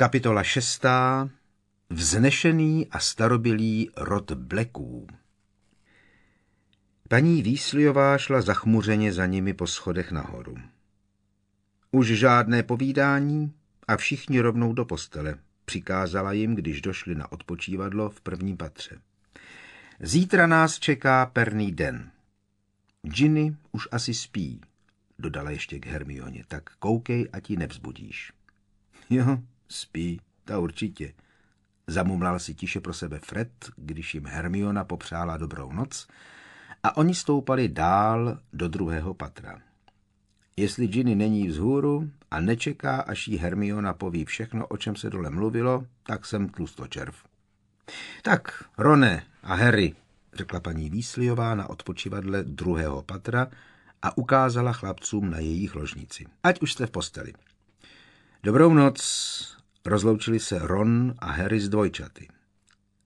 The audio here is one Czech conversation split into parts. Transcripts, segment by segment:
Kapitola 6. Vznešený a starobilý rod bleků. Paní Výsliová šla zachmuřeně za nimi po schodech nahoru. Už žádné povídání a všichni rovnou do postele, přikázala jim, když došli na odpočívadlo v prvním patře. Zítra nás čeká perný den. Ginny už asi spí, dodala ještě k Hermioně, tak koukej, a ti nevzbudíš. Jo, Spí, ta určitě. Zamumlal si tiše pro sebe Fred, když jim Hermiona popřála dobrou noc a oni stoupali dál do druhého patra. Jestli Ginny není vzhůru a nečeká, až jí Hermiona poví všechno, o čem se dole mluvilo, tak jsem tlustočerv. Tak, Rone a Harry, řekla paní Výsliová na odpočivadle druhého patra a ukázala chlapcům na jejich ložnici. Ať už jste v posteli. Dobrou noc, Rozloučili se Ron a Harry s dvojčaty.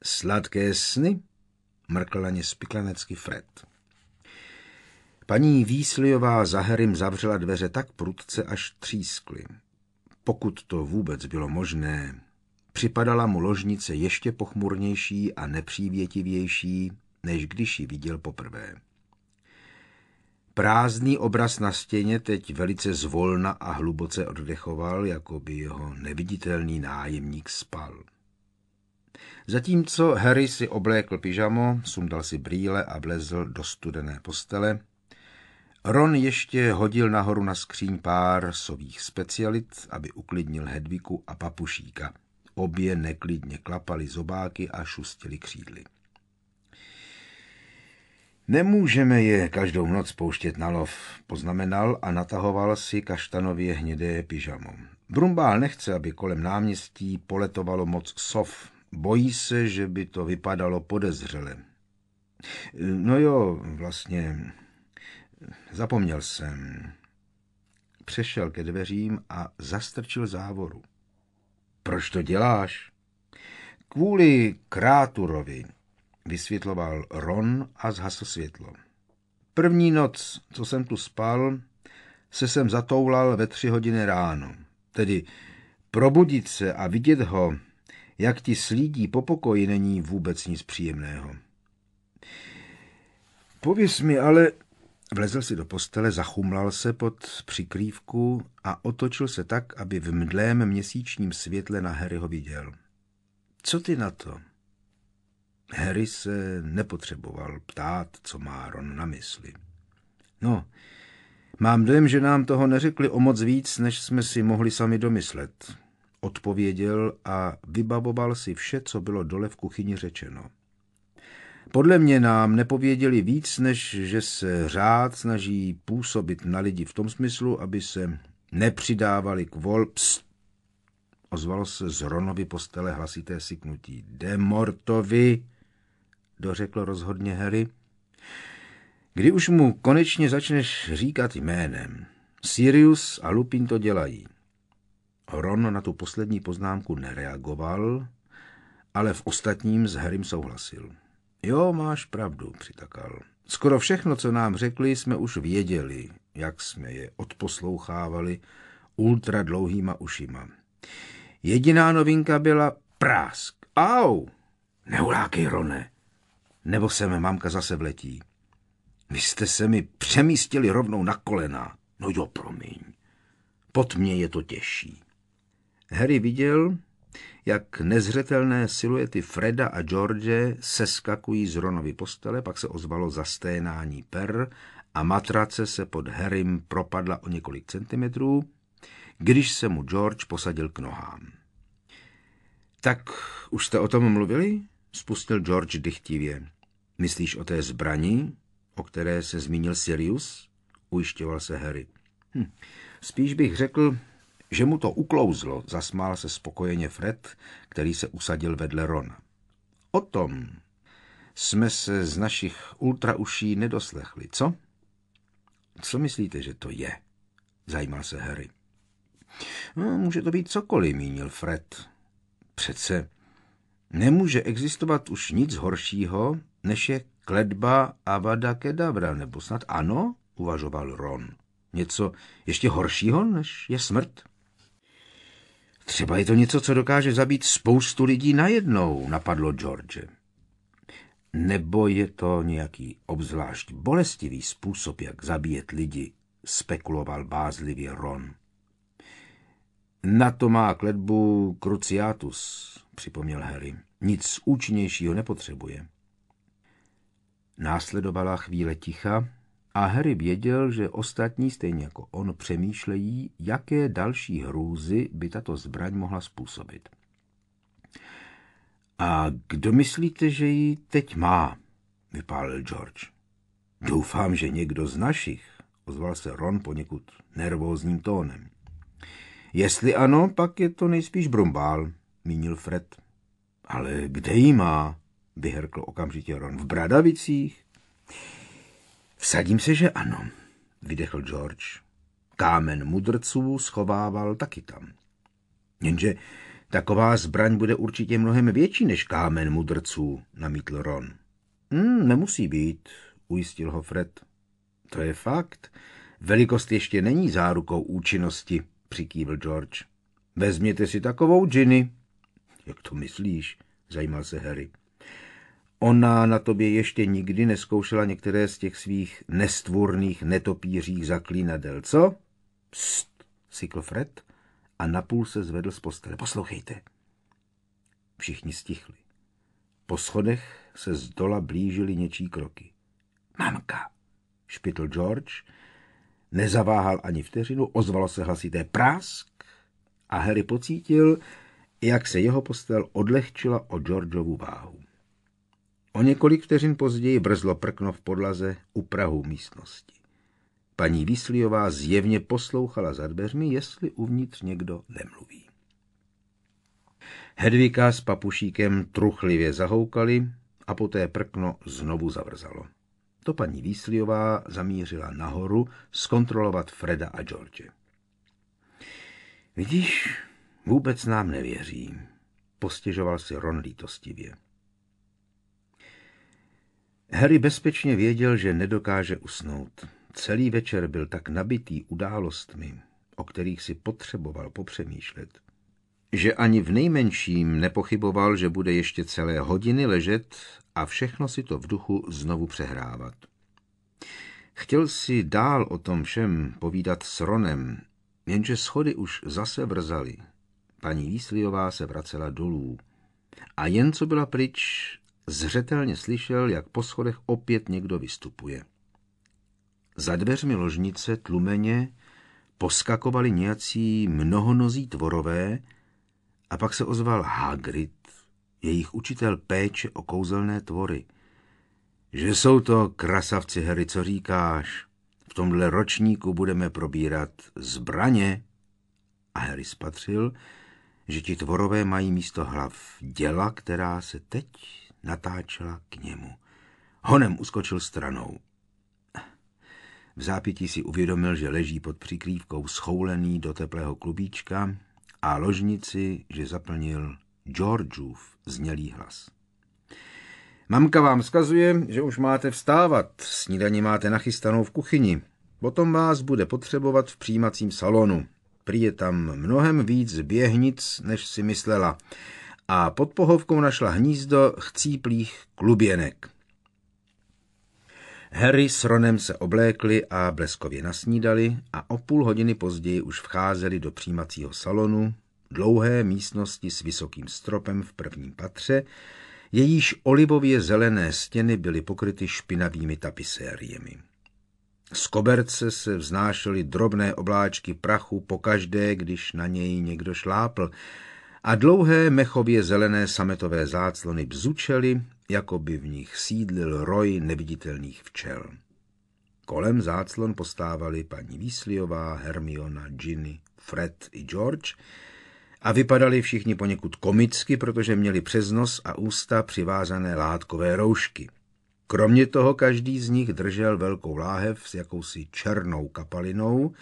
Sladké sny? mrkl na ně spiklenecky Fred. Paní Výsliová za Harrym zavřela dveře tak prudce, až třískly. Pokud to vůbec bylo možné, připadala mu ložnice ještě pochmurnější a nepřívětivější, než když ji viděl poprvé. Prázdný obraz na stěně teď velice zvolna a hluboce oddechoval, jako by jeho neviditelný nájemník spal. Zatímco Harry si oblékl pyžamo, sundal si brýle a vlezl do studené postele, Ron ještě hodil nahoru na skříň pár sových specialit, aby uklidnil Hedviku a papušíka. Obě neklidně klapali zobáky a šustili křídly. Nemůžeme je každou noc pouštět na lov, poznamenal a natahoval si kaštanově hnědé pyžamo. Brumbál nechce, aby kolem náměstí poletovalo moc sov. Bojí se, že by to vypadalo podezřele. No jo, vlastně, zapomněl jsem. Přešel ke dveřím a zastrčil závoru. Proč to děláš? Kvůli Kráturovi, vysvětloval Ron a zhasl světlo. První noc, co jsem tu spal, se jsem zatoulal ve tři hodiny ráno. Tedy probudit se a vidět ho, jak ti slídí po pokoji, není vůbec nic příjemného. Pověz mi ale, vlezl si do postele, zachumlal se pod přikrývku a otočil se tak, aby v mdlém měsíčním světle na Harryho viděl. Co ty na to? Harry se nepotřeboval ptát, co má Ron na mysli. No, mám dojem, že nám toho neřekli o moc víc, než jsme si mohli sami domyslet. Odpověděl a vybavoval si vše, co bylo dole v kuchyni řečeno. Podle mě nám nepověděli víc, než že se řád snaží působit na lidi v tom smyslu, aby se nepřidávali k vol... Pst! Ozvalo se z Ronovi postele hlasité syknutí. Demortovi dořekl rozhodně Harry. Kdy už mu konečně začneš říkat jménem. Sirius a Lupin to dělají. Ron na tu poslední poznámku nereagoval, ale v ostatním s Harrym souhlasil. Jo, máš pravdu, přitakal. Skoro všechno, co nám řekli, jsme už věděli, jak jsme je odposlouchávali ultra dlouhýma ušima. Jediná novinka byla prásk. Au! Neulákej, Rone, nebo se mamka zase vletí. Vy jste se mi přemístili rovnou na kolena. No jo, promiň. Pod mě je to těžší. Harry viděl, jak nezřetelné siluety Freda a George seskakují z Ronovy postele, pak se ozvalo zasténání per a matrace se pod Harrym propadla o několik centimetrů, když se mu George posadil k nohám. Tak už jste o tom mluvili? Spustil George dychtivě. Myslíš o té zbrani, o které se zmínil Sirius? Ujišťoval se Harry. Hm. Spíš bych řekl, že mu to uklouzlo, zasmál se spokojeně Fred, který se usadil vedle Rona. O tom jsme se z našich ultrauší nedoslechli, co? Co myslíte, že to je? Zajímal se Harry. No, může to být cokoliv, mínil Fred. Přece nemůže existovat už nic horšího, než je kledba Avada Kedavra, nebo snad ano, uvažoval Ron. Něco ještě horšího, než je smrt? Třeba je to něco, co dokáže zabít spoustu lidí najednou, napadlo George. Nebo je to nějaký obzvlášť bolestivý způsob, jak zabíjet lidi, spekuloval bázlivě Ron. Na to má kletbu Cruciatus, připomněl Harry. Nic účinnějšího nepotřebuje. Následovala chvíle ticha a Harry věděl, že ostatní stejně jako on přemýšlejí, jaké další hrůzy by tato zbraň mohla způsobit. A kdo myslíte, že ji teď má? vypálil George. Doufám, že někdo z našich, ozval se Ron poněkud nervózním tónem. Jestli ano, pak je to nejspíš Brumbál, mínil Fred. Ale kde ji má? vyhrkl okamžitě Ron. V Bradavicích? Vsadím se, že ano, vydechl George. Kámen mudrců schovával taky tam. Jenže taková zbraň bude určitě mnohem větší než kámen mudrců, namítl Ron. Hmm, nemusí být, ujistil ho Fred. To je fakt. Velikost ještě není zárukou účinnosti, Přikývl George. Vezměte si takovou džiny. Jak to myslíš? zajímal se Harry. Ona na tobě ještě nikdy neskoušela některé z těch svých nestvůrných netopířích zaklínadel, co? Pst, sykl Fred a napůl se zvedl z postele. Poslouchejte. Všichni stichli. Po schodech se z dola blížily něčí kroky. Mamka, špitl George, nezaváhal ani vteřinu, ozvalo se hlasité prásk a Harry pocítil, jak se jeho postel odlehčila o Georgeovu váhu. O několik vteřin později brzlo prkno v podlaze u Prahu místnosti. Paní Vysliová zjevně poslouchala za dveřmi, jestli uvnitř někdo nemluví. Hedvika s papušíkem truchlivě zahoukali a poté prkno znovu zavrzalo. To paní Výsliová zamířila nahoru zkontrolovat Freda a George. Vidíš, vůbec nám nevěří, postěžoval si Ron lítostivě. Harry bezpečně věděl, že nedokáže usnout. Celý večer byl tak nabitý událostmi, o kterých si potřeboval popřemýšlet, že ani v nejmenším nepochyboval, že bude ještě celé hodiny ležet a všechno si to v duchu znovu přehrávat. Chtěl si dál o tom všem povídat s Ronem, jenže schody už zase vrzaly. Paní Výsliová se vracela dolů. A jen co byla pryč, zřetelně slyšel, jak po schodech opět někdo vystupuje. Za dveřmi ložnice tlumeně poskakovali nějací mnohonozí tvorové a pak se ozval Hagrid, jejich učitel péče o kouzelné tvory. Že jsou to krasavci hery, co říkáš? V tomhle ročníku budeme probírat zbraně. A Harry spatřil, že ti tvorové mají místo hlav děla, která se teď natáčela k němu. Honem uskočil stranou. V zápětí si uvědomil, že leží pod přikrývkou schoulený do teplého klubíčka a ložnici, že zaplnil Georgeův znělý hlas. Mamka vám skazuje, že už máte vstávat, snídaní máte nachystanou v kuchyni. Potom vás bude potřebovat v přijímacím salonu. Prý je tam mnohem víc běhnic, než si myslela a pod pohovkou našla hnízdo chcíplých kluběnek. Harry s Ronem se oblékli a bleskově nasnídali a o půl hodiny později už vcházeli do přijímacího salonu, dlouhé místnosti s vysokým stropem v prvním patře, jejíž olivově zelené stěny byly pokryty špinavými tapisériemi. Z koberce se vznášely drobné obláčky prachu pokaždé, když na něj někdo šlápl, a dlouhé mechově zelené sametové záclony bzučely, jako by v nich sídlil roj neviditelných včel. Kolem záclon postávali paní Výsliová, Hermiona, Ginny, Fred i George a vypadali všichni poněkud komicky, protože měli přes nos a ústa přivázané látkové roušky. Kromě toho každý z nich držel velkou láhev s jakousi černou kapalinou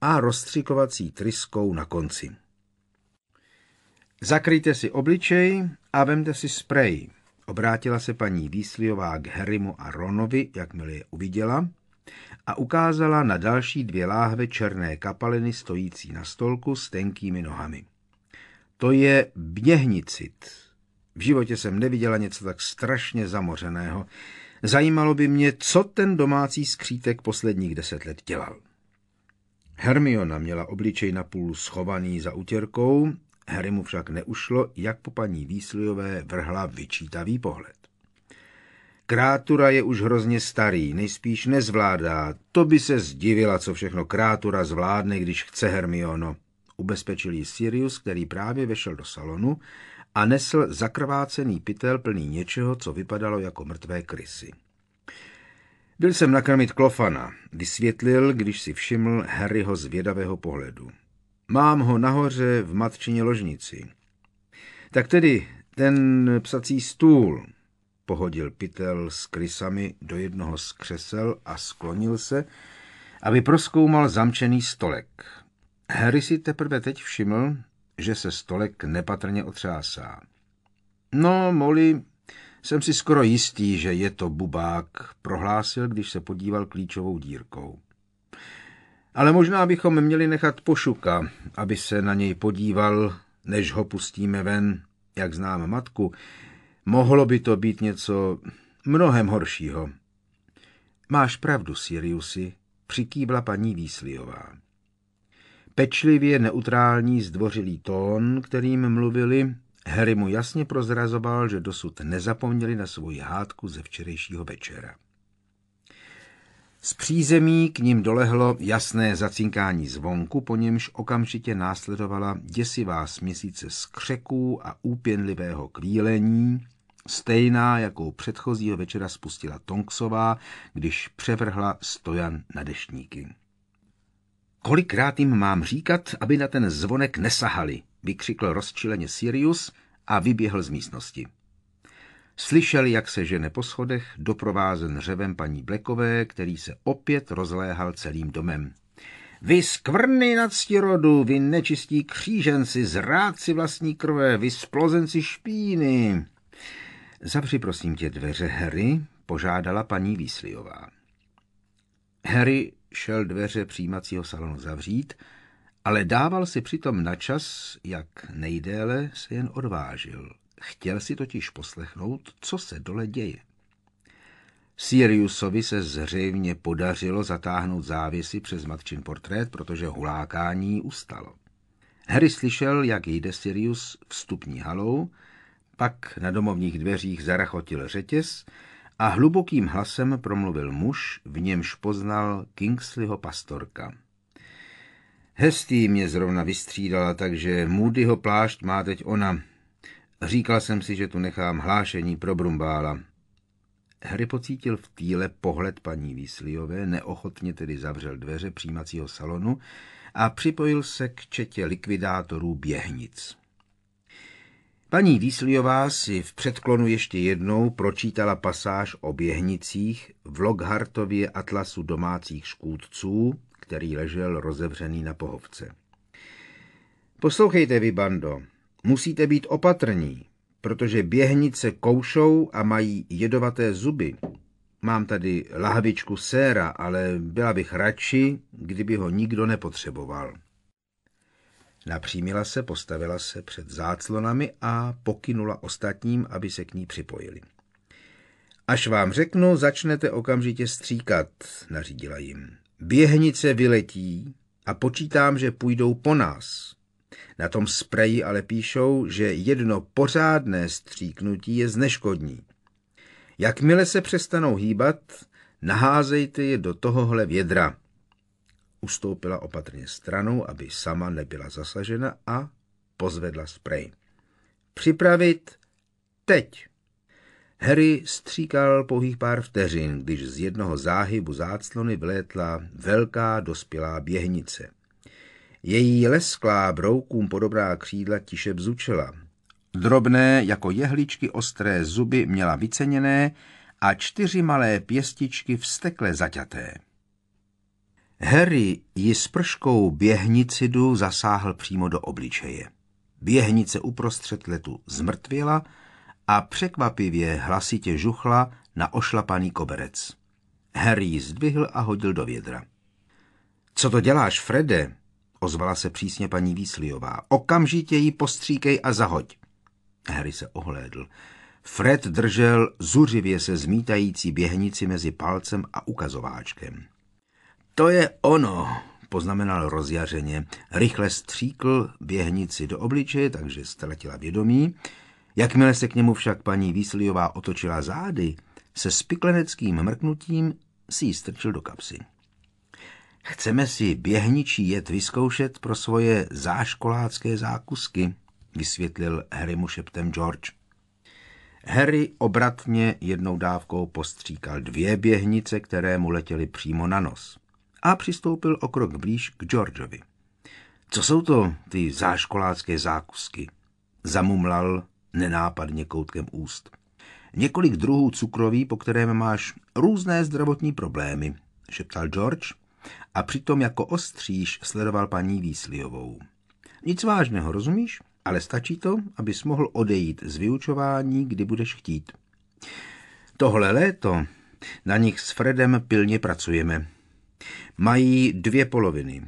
a rozstřikovací tryskou na konci. Zakryjte si obličej a vemte si sprej. Obrátila se paní Výsliová k Herimu a Ronovi, jakmile je uviděla, a ukázala na další dvě láhve černé kapaliny stojící na stolku s tenkými nohami. To je běhnicit. V životě jsem neviděla něco tak strašně zamořeného. Zajímalo by mě, co ten domácí skřítek posledních deset let dělal. Hermiona měla obličej napůl schovaný za utěrkou, Harry mu však neušlo, jak po paní Výslujové vrhla vyčítavý pohled. Krátura je už hrozně starý, nejspíš nezvládá. To by se zdivila, co všechno krátura zvládne, když chce Hermiono. Ubezpečil ji Sirius, který právě vešel do salonu a nesl zakrvácený pytel plný něčeho, co vypadalo jako mrtvé krysy. Byl jsem nakrmit Klofana, vysvětlil, když si všiml Harryho zvědavého pohledu. Mám ho nahoře v matčině ložnici. Tak tedy ten psací stůl, pohodil pytel s krysami do jednoho z křesel a sklonil se, aby proskoumal zamčený stolek. Harry si teprve teď všiml, že se stolek nepatrně otřásá. No, Molly, jsem si skoro jistý, že je to bubák, prohlásil, když se podíval klíčovou dírkou. Ale možná bychom měli nechat pošuka, aby se na něj podíval, než ho pustíme ven, jak znám matku. Mohlo by to být něco mnohem horšího. Máš pravdu, Siriusi, přikývla paní Výsliová. Pečlivě neutrální zdvořilý tón, kterým mluvili, Harry mu jasně prozrazoval, že dosud nezapomněli na svoji hádku ze včerejšího večera. Z přízemí k ním dolehlo jasné zacinkání zvonku, po němž okamžitě následovala děsivá směsice skřeků a úpěnlivého kvílení, stejná, jakou předchozího večera spustila Tonksová, když převrhla stojan na deštníky. Kolikrát jim mám říkat, aby na ten zvonek nesahali, vykřikl rozčileně Sirius a vyběhl z místnosti. Slyšel, jak se žene po schodech, doprovázen řevem paní Blekové, který se opět rozléhal celým domem. Vy skvrny nadstirodu, vy nečistí kříženci, zrádci vlastní krve, vy splozenci špíny. Zavři prosím tě dveře Harry, požádala paní Výsliová. Harry šel dveře přijímacího salonu zavřít, ale dával si přitom na čas, jak nejdéle se jen odvážil – Chtěl si totiž poslechnout, co se dole děje. Siriusovi se zřejmě podařilo zatáhnout závěsy přes matčin portrét, protože hulákání ustalo. Harry slyšel, jak jde Sirius vstupní halou, pak na domovních dveřích zarachotil řetěz a hlubokým hlasem promluvil muž, v němž poznal Kingsleyho pastorka. Hestý mě zrovna vystřídala, takže můdyho plášť má teď ona, Říkal jsem si, že tu nechám hlášení pro Brumbála. Harry pocítil v týle pohled paní Výsliové, neochotně tedy zavřel dveře přijímacího salonu a připojil se k četě likvidátorů běhnic. Paní Výsliová si v předklonu ještě jednou pročítala pasáž o běhnicích v Lockhartově atlasu domácích škůdců, který ležel rozevřený na pohovce. Poslouchejte vy, bando, Musíte být opatrní, protože běhnice koušou a mají jedovaté zuby. Mám tady lahvičku séra, ale byla bych radši, kdyby ho nikdo nepotřeboval. Napřímila se, postavila se před záclonami a pokynula ostatním, aby se k ní připojili. Až vám řeknu, začnete okamžitě stříkat, nařídila jim. Běhnice vyletí a počítám, že půjdou po nás. Na tom spreji ale píšou, že jedno pořádné stříknutí je zneškodní. Jakmile se přestanou hýbat, naházejte je do tohohle vědra. Ustoupila opatrně stranou, aby sama nebyla zasažena a pozvedla sprej. Připravit teď. Harry stříkal pouhých pár vteřin, když z jednoho záhybu záclony vlétla velká dospělá běhnice. Její lesklá broukům podobná křídla tiše bzučela. Drobné, jako jehličky ostré zuby měla vyceněné a čtyři malé pěstičky vstekle zaťaté. Harry ji s prškou běhnicidu zasáhl přímo do obličeje. Běhnice uprostřed letu zmrtvěla a překvapivě hlasitě žuchla na ošlapaný koberec. Harry ji zdvihl a hodil do vědra. Co to děláš, Frede? ozvala se přísně paní Výsliová. Okamžitě ji postříkej a zahoď. Harry se ohlédl. Fred držel zuřivě se zmítající běhnici mezi palcem a ukazováčkem. To je ono, poznamenal rozjařeně. Rychle stříkl běhnici do obličeje, takže ztratila vědomí. Jakmile se k němu však paní Výsliová otočila zády, se spikleneckým mrknutím si ji strčil do kapsy. Chceme si běhničí jet vyzkoušet pro svoje záškolácké zákusky, vysvětlil Harry mu šeptem George. Harry obratně jednou dávkou postříkal dvě běhnice, které mu letěly přímo na nos a přistoupil o krok blíž k Georgeovi. Co jsou to ty záškolácké zákusky? Zamumlal nenápadně koutkem úst. Několik druhů cukroví, po kterém máš různé zdravotní problémy, šeptal George a přitom jako ostříž sledoval paní Výsliovou. Nic vážného, rozumíš? Ale stačí to, abys mohl odejít z vyučování, kdy budeš chtít. Tohle léto na nich s Fredem pilně pracujeme. Mají dvě poloviny,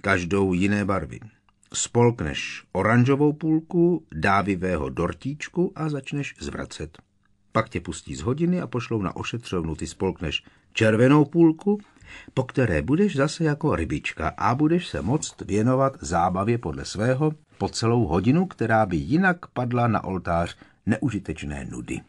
každou jiné barvy. Spolkneš oranžovou půlku dávivého dortíčku a začneš zvracet. Pak tě pustí z hodiny a pošlou na ošetřovnu. Ty spolkneš červenou půlku po které budeš zase jako rybička a budeš se moct věnovat zábavě podle svého po celou hodinu, která by jinak padla na oltář neužitečné nudy.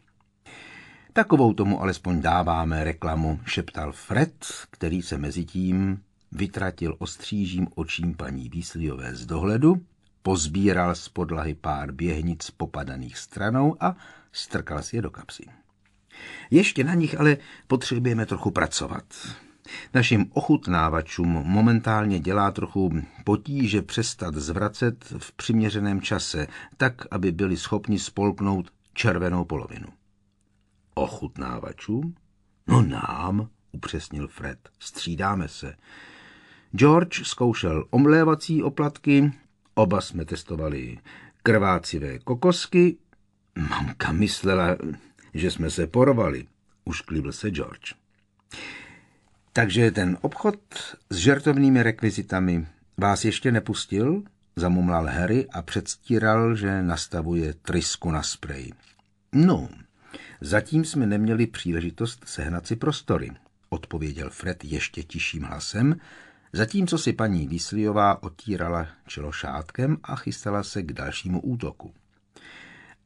Takovou tomu alespoň dáváme reklamu, šeptal Fred, který se mezi tím vytratil ostřížím očím paní Výsliové z dohledu, pozbíral z podlahy pár běhnic popadaných stranou a strkal si je do kapsy. Ještě na nich ale potřebujeme trochu pracovat. Našim ochutnávačům momentálně dělá trochu potíže přestat zvracet v přiměřeném čase, tak, aby byli schopni spolknout červenou polovinu. Ochutnávačům? No nám, upřesnil Fred. Střídáme se. George zkoušel omlévací oplatky, oba jsme testovali krvácivé kokosky. Mamka myslela, že jsme se porvali, ušklivl se George. Takže ten obchod s žertovnými rekvizitami vás ještě nepustil? Zamumlal Harry a předstíral, že nastavuje trysku na sprej. No, zatím jsme neměli příležitost sehnat si prostory, odpověděl Fred ještě tiším hlasem, zatímco si paní Vysliová otírala čelo šátkem a chystala se k dalšímu útoku.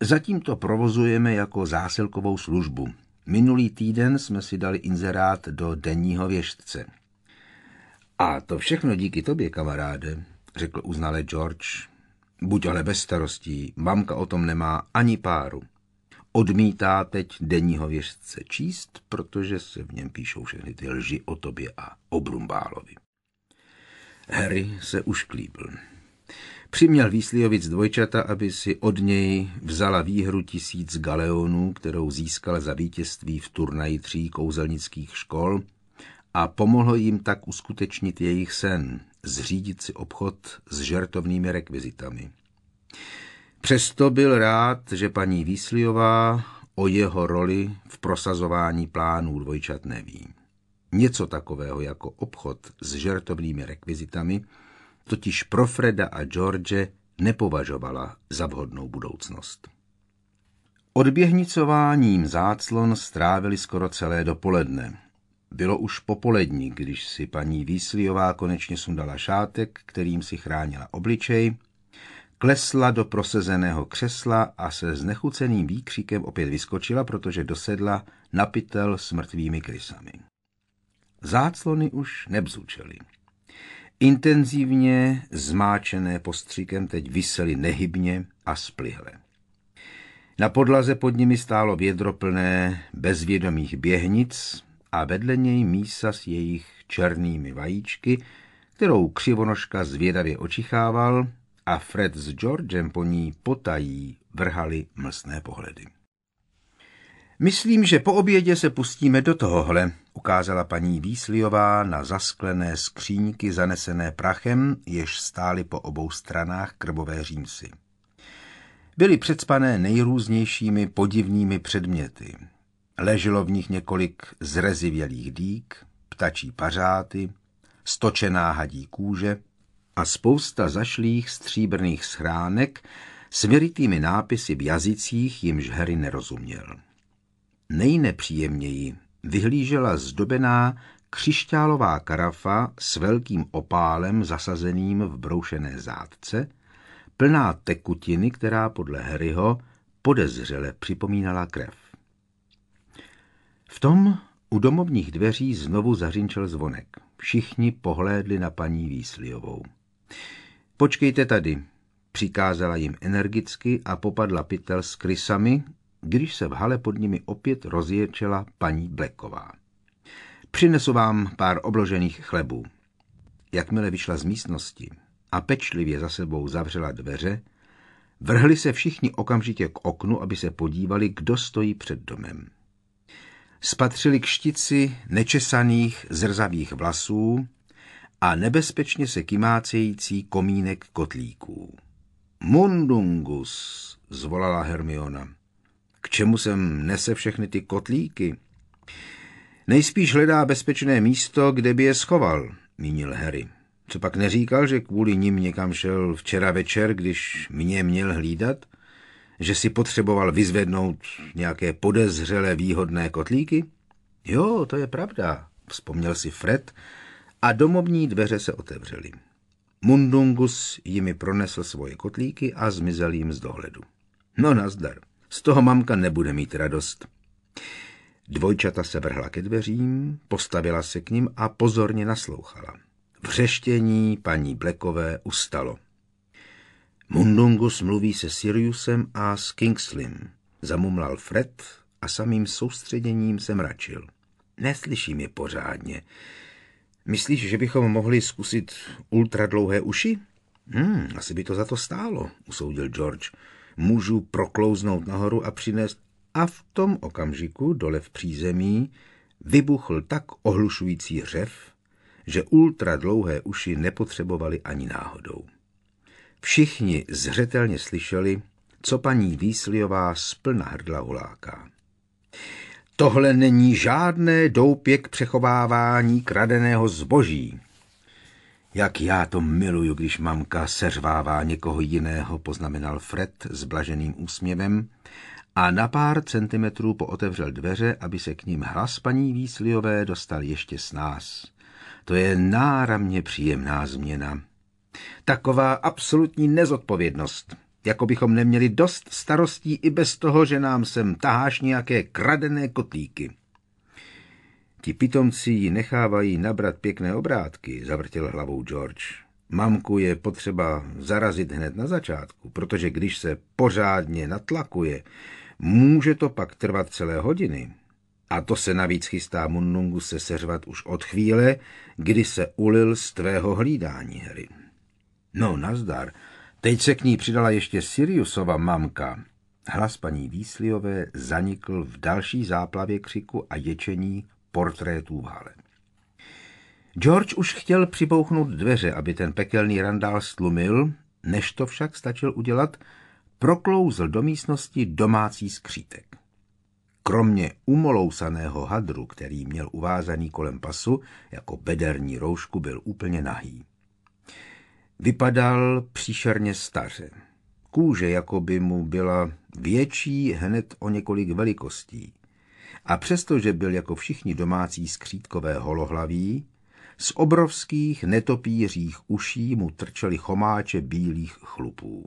Zatím to provozujeme jako zásilkovou službu, Minulý týden jsme si dali inzerát do denního věštce. A to všechno díky tobě, kamaráde, řekl uznale George. Buď ale bez starostí, mamka o tom nemá ani páru. Odmítá teď denního věštce číst, protože se v něm píšou všechny ty lži o tobě a o Brumbálovi. Harry se ušklíbil. Přiměl Výslijovic dvojčata, aby si od něj vzala výhru tisíc galeonů, kterou získal za vítězství v turnaji tří kouzelnických škol a pomohlo jim tak uskutečnit jejich sen, zřídit si obchod s žertovnými rekvizitami. Přesto byl rád, že paní Výslijová o jeho roli v prosazování plánů dvojčat neví. Něco takového jako obchod s žertovnými rekvizitami – totiž pro Freda a George nepovažovala za vhodnou budoucnost. Odběhnicováním záclon strávili skoro celé dopoledne. Bylo už popolední, když si paní Výsliová konečně sundala šátek, kterým si chránila obličej, klesla do prosezeného křesla a se znechuceným výkřikem opět vyskočila, protože dosedla na pytel s mrtvými krysami. Záclony už nebzučely. Intenzivně zmáčené postříkem teď visely nehybně a splihle. Na podlaze pod nimi stálo vědro plné bezvědomých běhnic a vedle něj mísa s jejich černými vajíčky, kterou křivonožka zvědavě očichával a Fred s Georgem po ní potají vrhali mlsné pohledy. Myslím, že po obědě se pustíme do tohohle, ukázala paní Výsliová na zasklené skříňky zanesené prachem, jež stály po obou stranách krbové římsy. Byly předspané nejrůznějšími podivnými předměty. Leželo v nich několik zrezivělých dýk, ptačí pařáty, stočená hadí kůže a spousta zašlých stříbrných schránek s věritými nápisy v jazycích, jimž hery nerozuměl. Nejnepříjemněji vyhlížela zdobená křišťálová karafa s velkým opálem zasazeným v broušené zátce, plná tekutiny, která podle Harryho podezřele připomínala krev. V tom u domovních dveří znovu zařinčel zvonek. Všichni pohlédli na paní Výsliovou. Počkejte tady, přikázala jim energicky a popadla pytel s krysami, když se v hale pod nimi opět rozječela paní Bleková. Přinesu vám pár obložených chlebů. Jakmile vyšla z místnosti a pečlivě za sebou zavřela dveře, vrhli se všichni okamžitě k oknu, aby se podívali, kdo stojí před domem. Spatřili kštici nečesaných zrzavých vlasů a nebezpečně se kymácející komínek kotlíků. Mundungus, zvolala Hermiona. K čemu sem nese všechny ty kotlíky? Nejspíš hledá bezpečné místo, kde by je schoval, mínil Harry. Co pak neříkal, že kvůli nim někam šel včera večer, když mě měl hlídat? Že si potřeboval vyzvednout nějaké podezřelé výhodné kotlíky? Jo, to je pravda, vzpomněl si Fred a domovní dveře se otevřely. Mundungus jimi pronesl svoje kotlíky a zmizel jim z dohledu. No nazdar. Z toho mamka nebude mít radost. Dvojčata se vrhla ke dveřím, postavila se k ním a pozorně naslouchala. Vřeštění paní Blekové ustalo. Mundungus mluví se Siriusem a s Kingslim, zamumlal Fred a samým soustředěním se mračil. Neslyším je pořádně. Myslíš, že bychom mohli zkusit ultradlouhé uši? Hmm, asi by to za to stálo, usoudil George. Můžu proklouznout nahoru a přinést a v tom okamžiku dole v přízemí vybuchl tak ohlušující řev, že ultra dlouhé uši nepotřebovali ani náhodou. Všichni zřetelně slyšeli, co paní Výsliová splna hrdla huláká. Tohle není žádné doupěk přechovávání kradeného zboží, jak já to miluju, když mamka seřvává někoho jiného, poznamenal Fred s blaženým úsměvem a na pár centimetrů pootevřel dveře, aby se k ním hlas paní Výsliové dostal ještě s nás. To je náramně příjemná změna. Taková absolutní nezodpovědnost, jako bychom neměli dost starostí i bez toho, že nám sem taháš nějaké kradené kotlíky. Ti pitomci ji nechávají nabrat pěkné obrátky, zavrtěl hlavou George. Mamku je potřeba zarazit hned na začátku, protože když se pořádně natlakuje, může to pak trvat celé hodiny. A to se navíc chystá Munnungu se seřvat už od chvíle, kdy se ulil z tvého hlídání, Harry. No, nazdar. Teď se k ní přidala ještě Siriusova mamka. Hlas paní Výsliové zanikl v další záplavě křiku a ječení portrétů válen. George už chtěl přibouchnout dveře, aby ten pekelný randál stlumil, než to však stačil udělat, proklouzl do místnosti domácí skřítek. Kromě umolousaného hadru, který měl uvázaný kolem pasu, jako bederní roušku byl úplně nahý. Vypadal příšerně staře. Kůže jako by mu byla větší hned o několik velikostí a přestože byl jako všichni domácí skřítkové holohlaví, z obrovských netopířích uší mu trčely chomáče bílých chlupů.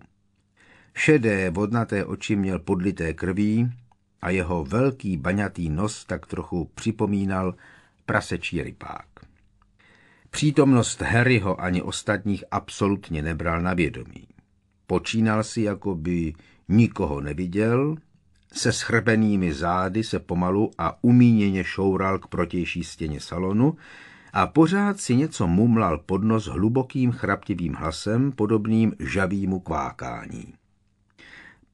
Šedé, vodnaté oči měl podlité krví a jeho velký baňatý nos tak trochu připomínal prasečí rypák. Přítomnost Harryho ani ostatních absolutně nebral na vědomí. Počínal si, jako by nikoho neviděl se schrbenými zády se pomalu a umíněně šoural k protější stěně salonu a pořád si něco mumlal pod nos hlubokým chraptivým hlasem, podobným žavýmu kvákání.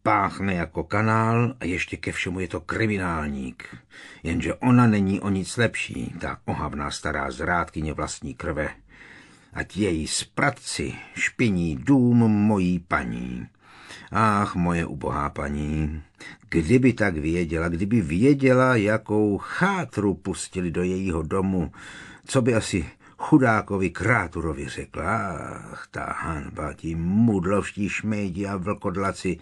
Páchne jako kanál a ještě ke všemu je to kriminálník. Jenže ona není o nic lepší, ta ohavná stará zrádkyně vlastní krve. Ať její spratci špiní dům mojí paní. Ach, moje ubohá paní, kdyby tak věděla, kdyby věděla, jakou chátru pustili do jejího domu, co by asi chudákovi Kráturovi řekla, ach, ta hanba, ti mudlovští šmejdi a vlkodlaci,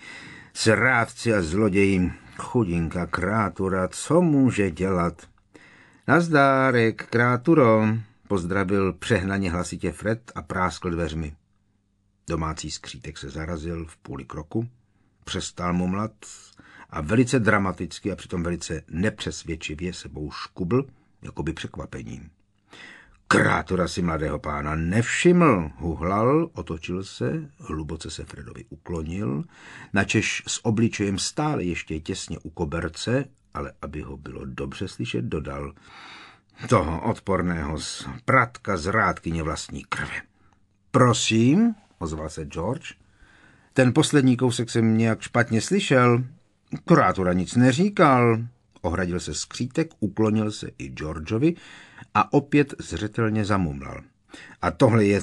srádci a zloději, chudinka Krátura, co může dělat? Nazdárek, Kráturo, pozdravil přehnaně hlasitě Fred a práskl dveřmi. Domácí skřítek se zarazil v půli kroku, přestal mumlat a velice dramaticky a přitom velice nepřesvědčivě sebou škubl, jako by překvapením. Krátora si mladého pána nevšiml, huhlal, otočil se, hluboce se Fredovi uklonil, načež s obličejem stále ještě těsně u koberce, ale aby ho bylo dobře slyšet, dodal toho odporného z pratka z rádkyně vlastní krve. Prosím, ozval se George. Ten poslední kousek jsem nějak špatně slyšel. Kurátora nic neříkal. Ohradil se skřítek, uklonil se i Georgeovi a opět zřetelně zamumlal. A tohle je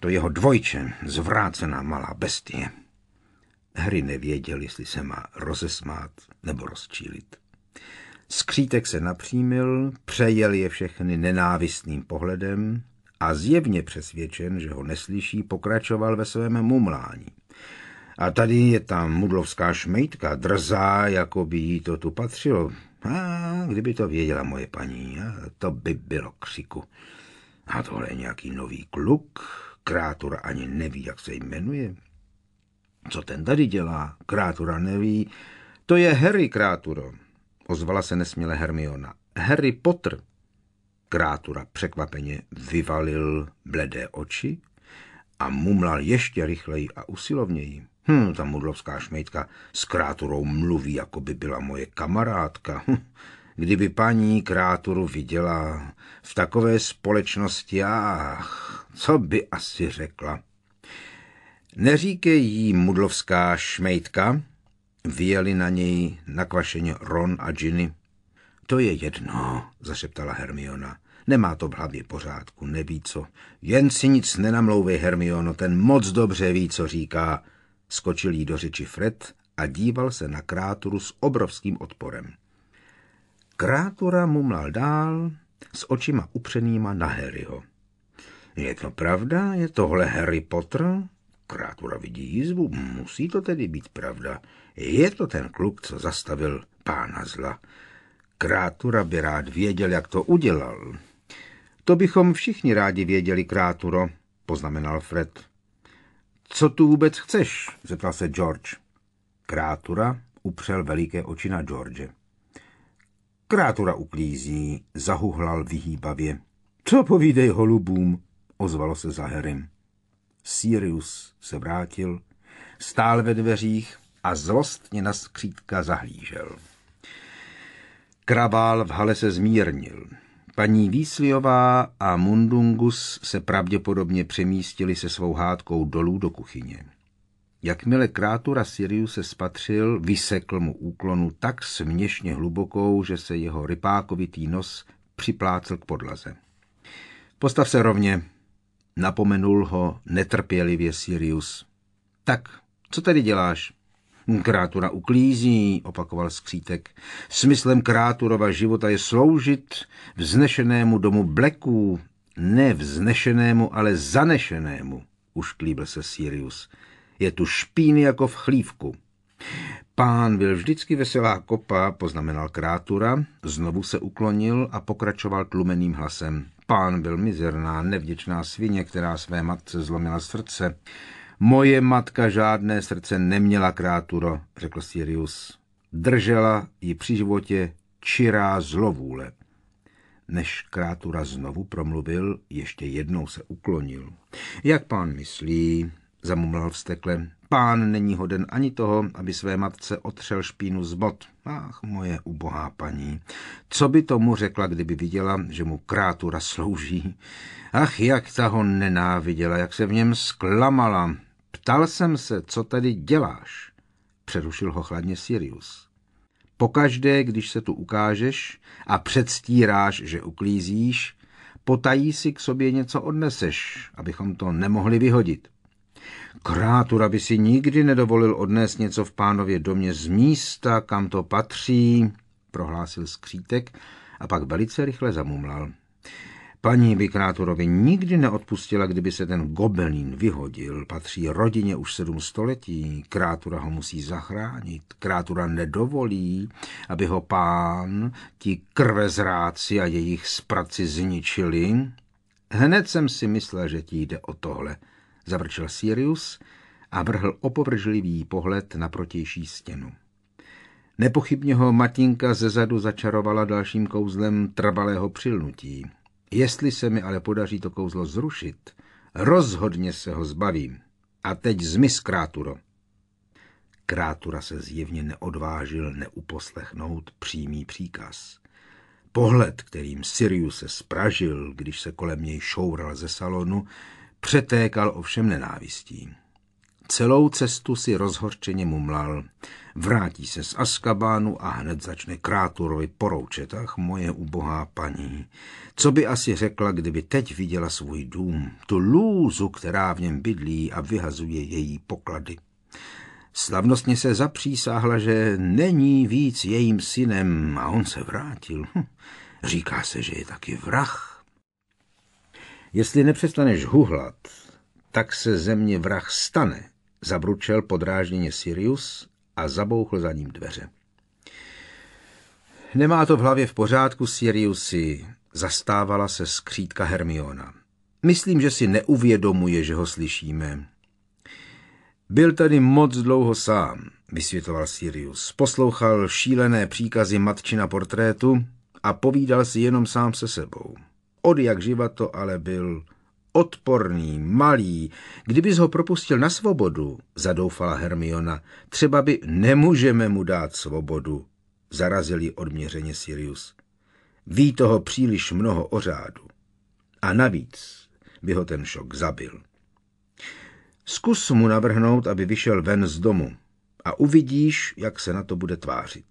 to jeho dvojče, zvrácená malá bestie. Hry nevěděl, jestli se má rozesmát nebo rozčílit. Skřítek se napřímil, přejel je všechny nenávistným pohledem, a zjevně přesvědčen, že ho neslyší, pokračoval ve svém mumlání. A tady je tam mudlovská šmejtka, drzá, jako by jí to tu patřilo. A kdyby to věděla moje paní, to by bylo křiku. A tohle je nějaký nový kluk, krátura ani neví, jak se jmenuje. Co ten tady dělá? Krátura neví. To je Harry, kráturo, ozvala se nesměle Hermiona. Harry Potter, Krátura překvapeně vyvalil bledé oči a mumlal ještě rychleji a usilovněji. Hm, ta mudlovská šmejtka s kráturou mluví, jako by byla moje kamarádka. Hm, kdyby paní kráturu viděla v takové společnosti, ach, co by asi řekla. Neříkej jí mudlovská šmejtka, vyjeli na něj nakvašeně Ron a Ginny. To je jedno, zašeptala Hermiona. Nemá to v hlavě pořádku, neví co. Jen si nic nenamlouvej, Hermiono, ten moc dobře ví, co říká. Skočil jí do řeči Fred a díval se na kráturu s obrovským odporem. Krátura mumlal dál s očima upřenýma na Harryho. Je to pravda? Je tohle Harry Potter? Krátura vidí jízvu, musí to tedy být pravda. Je to ten kluk, co zastavil pána zla. Krátura by rád věděl, jak to udělal. To bychom všichni rádi věděli, Kráturo, poznamenal Fred. Co tu vůbec chceš? zeptal se George. Krátura upřel veliké oči na George. Krátura uklízí, zahuhlal vyhýbavě. Co povídej holubům, ozvalo se za herim. Sirius se vrátil, stál ve dveřích a zlostně na skřítka zahlížel. Kravál v hale se zmírnil. Paní Výsliová a Mundungus se pravděpodobně přemístili se svou hádkou dolů do kuchyně. Jakmile krátura Sirius se spatřil, vysekl mu úklonu tak směšně hlubokou, že se jeho rypákovitý nos připlácl k podlaze. Postav se rovně, napomenul ho netrpělivě Sirius. Tak, co tady děláš? Krátura uklízí, opakoval skřítek. Smyslem Kráturova života je sloužit vznešenému domu bleků, ne vznešenému, ale zanešenému, ušklíbl se Sirius. Je tu špíny jako v chlívku. Pán byl vždycky veselá kopa, poznamenal krátura, znovu se uklonil a pokračoval tlumeným hlasem. Pán byl mizerná, nevděčná svině, která své matce zlomila srdce. Moje matka žádné srdce neměla, kráturo, řekl Sirius. Držela ji při životě čirá zlovůle. Než krátura znovu promluvil, ještě jednou se uklonil. Jak pán myslí, zamumlal vstekle, pán není hoden ani toho, aby své matce otřel špínu z bod. Ach, moje ubohá paní, co by tomu řekla, kdyby viděla, že mu krátura slouží? Ach, jak ta ho nenáviděla, jak se v něm zklamala, Ptal jsem se, co tady děláš, přerušil ho chladně Sirius. Pokaždé, když se tu ukážeš a předstíráš, že uklízíš, potají si k sobě něco odneseš, abychom to nemohli vyhodit. Krátura by si nikdy nedovolil odnést něco v pánově domě z místa, kam to patří, prohlásil skřítek a pak velice rychle zamumlal. Paní by Kráturovi nikdy neodpustila, kdyby se ten gobelín vyhodil. Patří rodině už sedm století. Krátura ho musí zachránit. Krátura nedovolí, aby ho pán, ti krvezráci a jejich spraci zničili. Hned jsem si myslel, že ti jde o tohle, zavrčel Sirius a vrhl opovržlivý pohled na protější stěnu. Nepochybně ho matinka zezadu začarovala dalším kouzlem trvalého přilnutí. Jestli se mi ale podaří to kouzlo zrušit, rozhodně se ho zbavím. A teď zmiz, kráturo. Krátura se zjevně neodvážil neuposlechnout přímý příkaz. Pohled, kterým Sirius se spražil, když se kolem něj šoural ze salonu, přetékal ovšem nenávistím. Celou cestu si rozhorčeně mumlal. Vrátí se z Askabánu a hned začne kráturovi poroučet. Ach, moje ubohá paní, co by asi řekla, kdyby teď viděla svůj dům, tu lůzu, která v něm bydlí a vyhazuje její poklady. Slavnostně se zapřísáhla, že není víc jejím synem a on se vrátil. Hm. Říká se, že je taky vrah. Jestli nepřestaneš huhlat, tak se ze mě vrah stane, zabručel podrážděně Sirius a zabouchl za ním dveře. Nemá to v hlavě v pořádku, Siriusi, zastávala se skřítka Hermiona. Myslím, že si neuvědomuje, že ho slyšíme. Byl tady moc dlouho sám, vysvětloval Sirius. Poslouchal šílené příkazy matčina portrétu a povídal si jenom sám se sebou. Od jak živa to ale byl odporný, malý. Kdybys ho propustil na svobodu, zadoufala Hermiona, třeba by nemůžeme mu dát svobodu, zarazil ji odměřeně Sirius. Ví toho příliš mnoho o řádu. A navíc by ho ten šok zabil. Zkus mu navrhnout, aby vyšel ven z domu a uvidíš, jak se na to bude tvářit.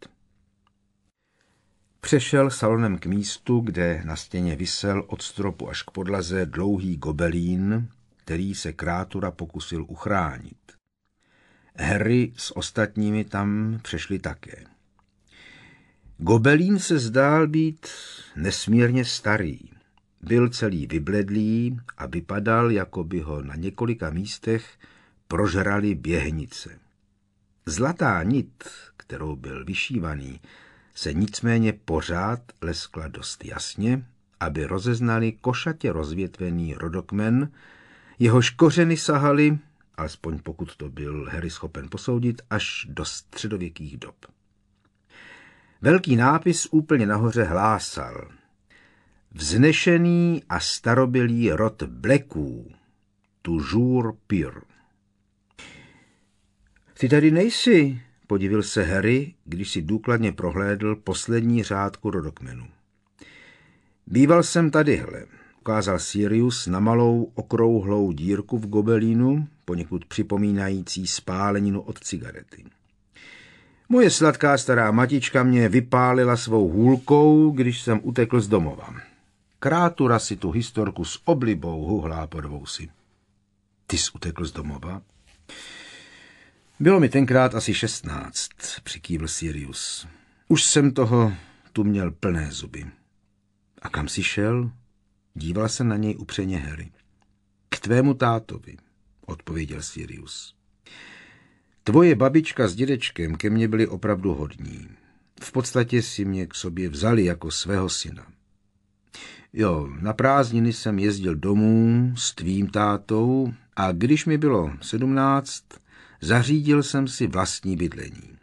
Přešel salonem k místu, kde na stěně visel od stropu až k podlaze dlouhý gobelín, který se krátura pokusil uchránit. Harry s ostatními tam přešli také. Gobelín se zdál být nesmírně starý. Byl celý vybledlý a vypadal, jako by ho na několika místech prožrali běhnice. Zlatá nit, kterou byl vyšívaný, se nicméně pořád leskla dost jasně, aby rozeznali košatě rozvětvený rodokmen, jeho kořeny sahaly, alespoň pokud to byl Harry schopen posoudit, až do středověkých dob. Velký nápis úplně nahoře hlásal. Vznešený a starobilý rod bleků. tužur pyr. Ty tady nejsi, Podivil se Harry, když si důkladně prohlédl poslední řádku rodokmenu. Býval jsem tadyhle, ukázal Sirius na malou okrouhlou dírku v gobelínu, poněkud připomínající spáleninu od cigarety. Moje sladká stará matička mě vypálila svou hůlkou, když jsem utekl z domova. Krátura si tu historku s oblibou huhlá podvousy. Ty jsi utekl z domova? Bylo mi tenkrát asi šestnáct, přikývl Sirius. Už jsem toho tu měl plné zuby. A kam si šel? Díval se na něj upřeně Harry. K tvému tátovi, odpověděl Sirius. Tvoje babička s dědečkem ke mně byli opravdu hodní. V podstatě si mě k sobě vzali jako svého syna. Jo, na prázdniny jsem jezdil domů s tvým tátou a když mi bylo sedmnáct, zařídil jsem si vlastní bydlení.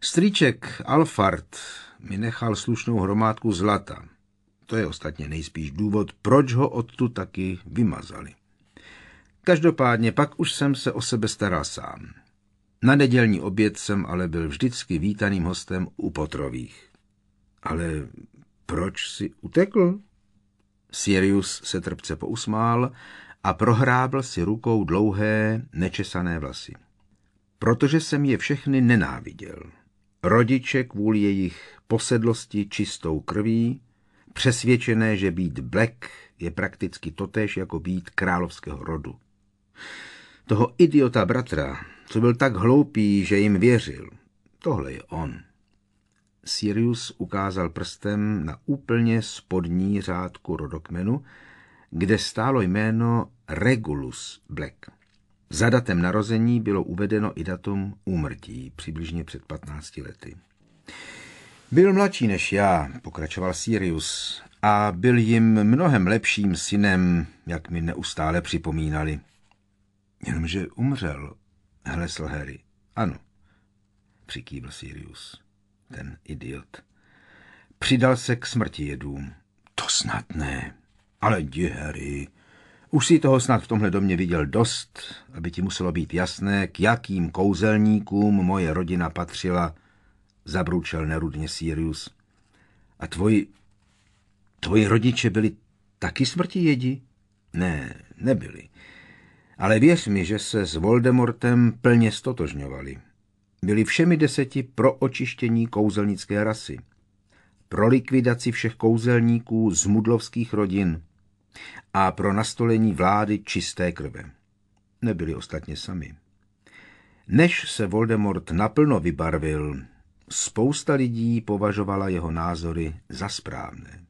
Strýček Alfard mi nechal slušnou hromádku zlata. To je ostatně nejspíš důvod, proč ho odtud taky vymazali. Každopádně pak už jsem se o sebe staral sám. Na nedělní oběd jsem ale byl vždycky vítaným hostem u Potrových. Ale proč si utekl? Sirius se trpce pousmál a prohrábl si rukou dlouhé, nečesané vlasy. Protože jsem je všechny nenáviděl. Rodiče kvůli jejich posedlosti čistou krví, přesvědčené, že být black je prakticky totéž jako být královského rodu. Toho idiota bratra, co byl tak hloupý, že jim věřil, tohle je on. Sirius ukázal prstem na úplně spodní řádku rodokmenu, kde stálo jméno Regulus Black. Za datem narození bylo uvedeno i datum úmrtí, přibližně před 15 lety. Byl mladší než já, pokračoval Sirius, a byl jim mnohem lepším synem, jak mi neustále připomínali. Jenomže umřel, hlesl Harry. Ano, přikývl Sirius, ten idiot. Přidal se k smrti jedům. To snad ne. Ale jdi, Harry, už si toho snad v tomhle domě viděl dost, aby ti muselo být jasné, k jakým kouzelníkům moje rodina patřila, zabručel nerudně Sirius. A tvoji, tvoji rodiče byli taky smrti jedi? Ne, nebyli. Ale věř mi, že se s Voldemortem plně stotožňovali. Byli všemi deseti pro očištění kouzelnické rasy. Pro likvidaci všech kouzelníků z mudlovských rodin – a pro nastolení vlády čisté krve. Nebyli ostatně sami. Než se Voldemort naplno vybarvil, spousta lidí považovala jeho názory za správné.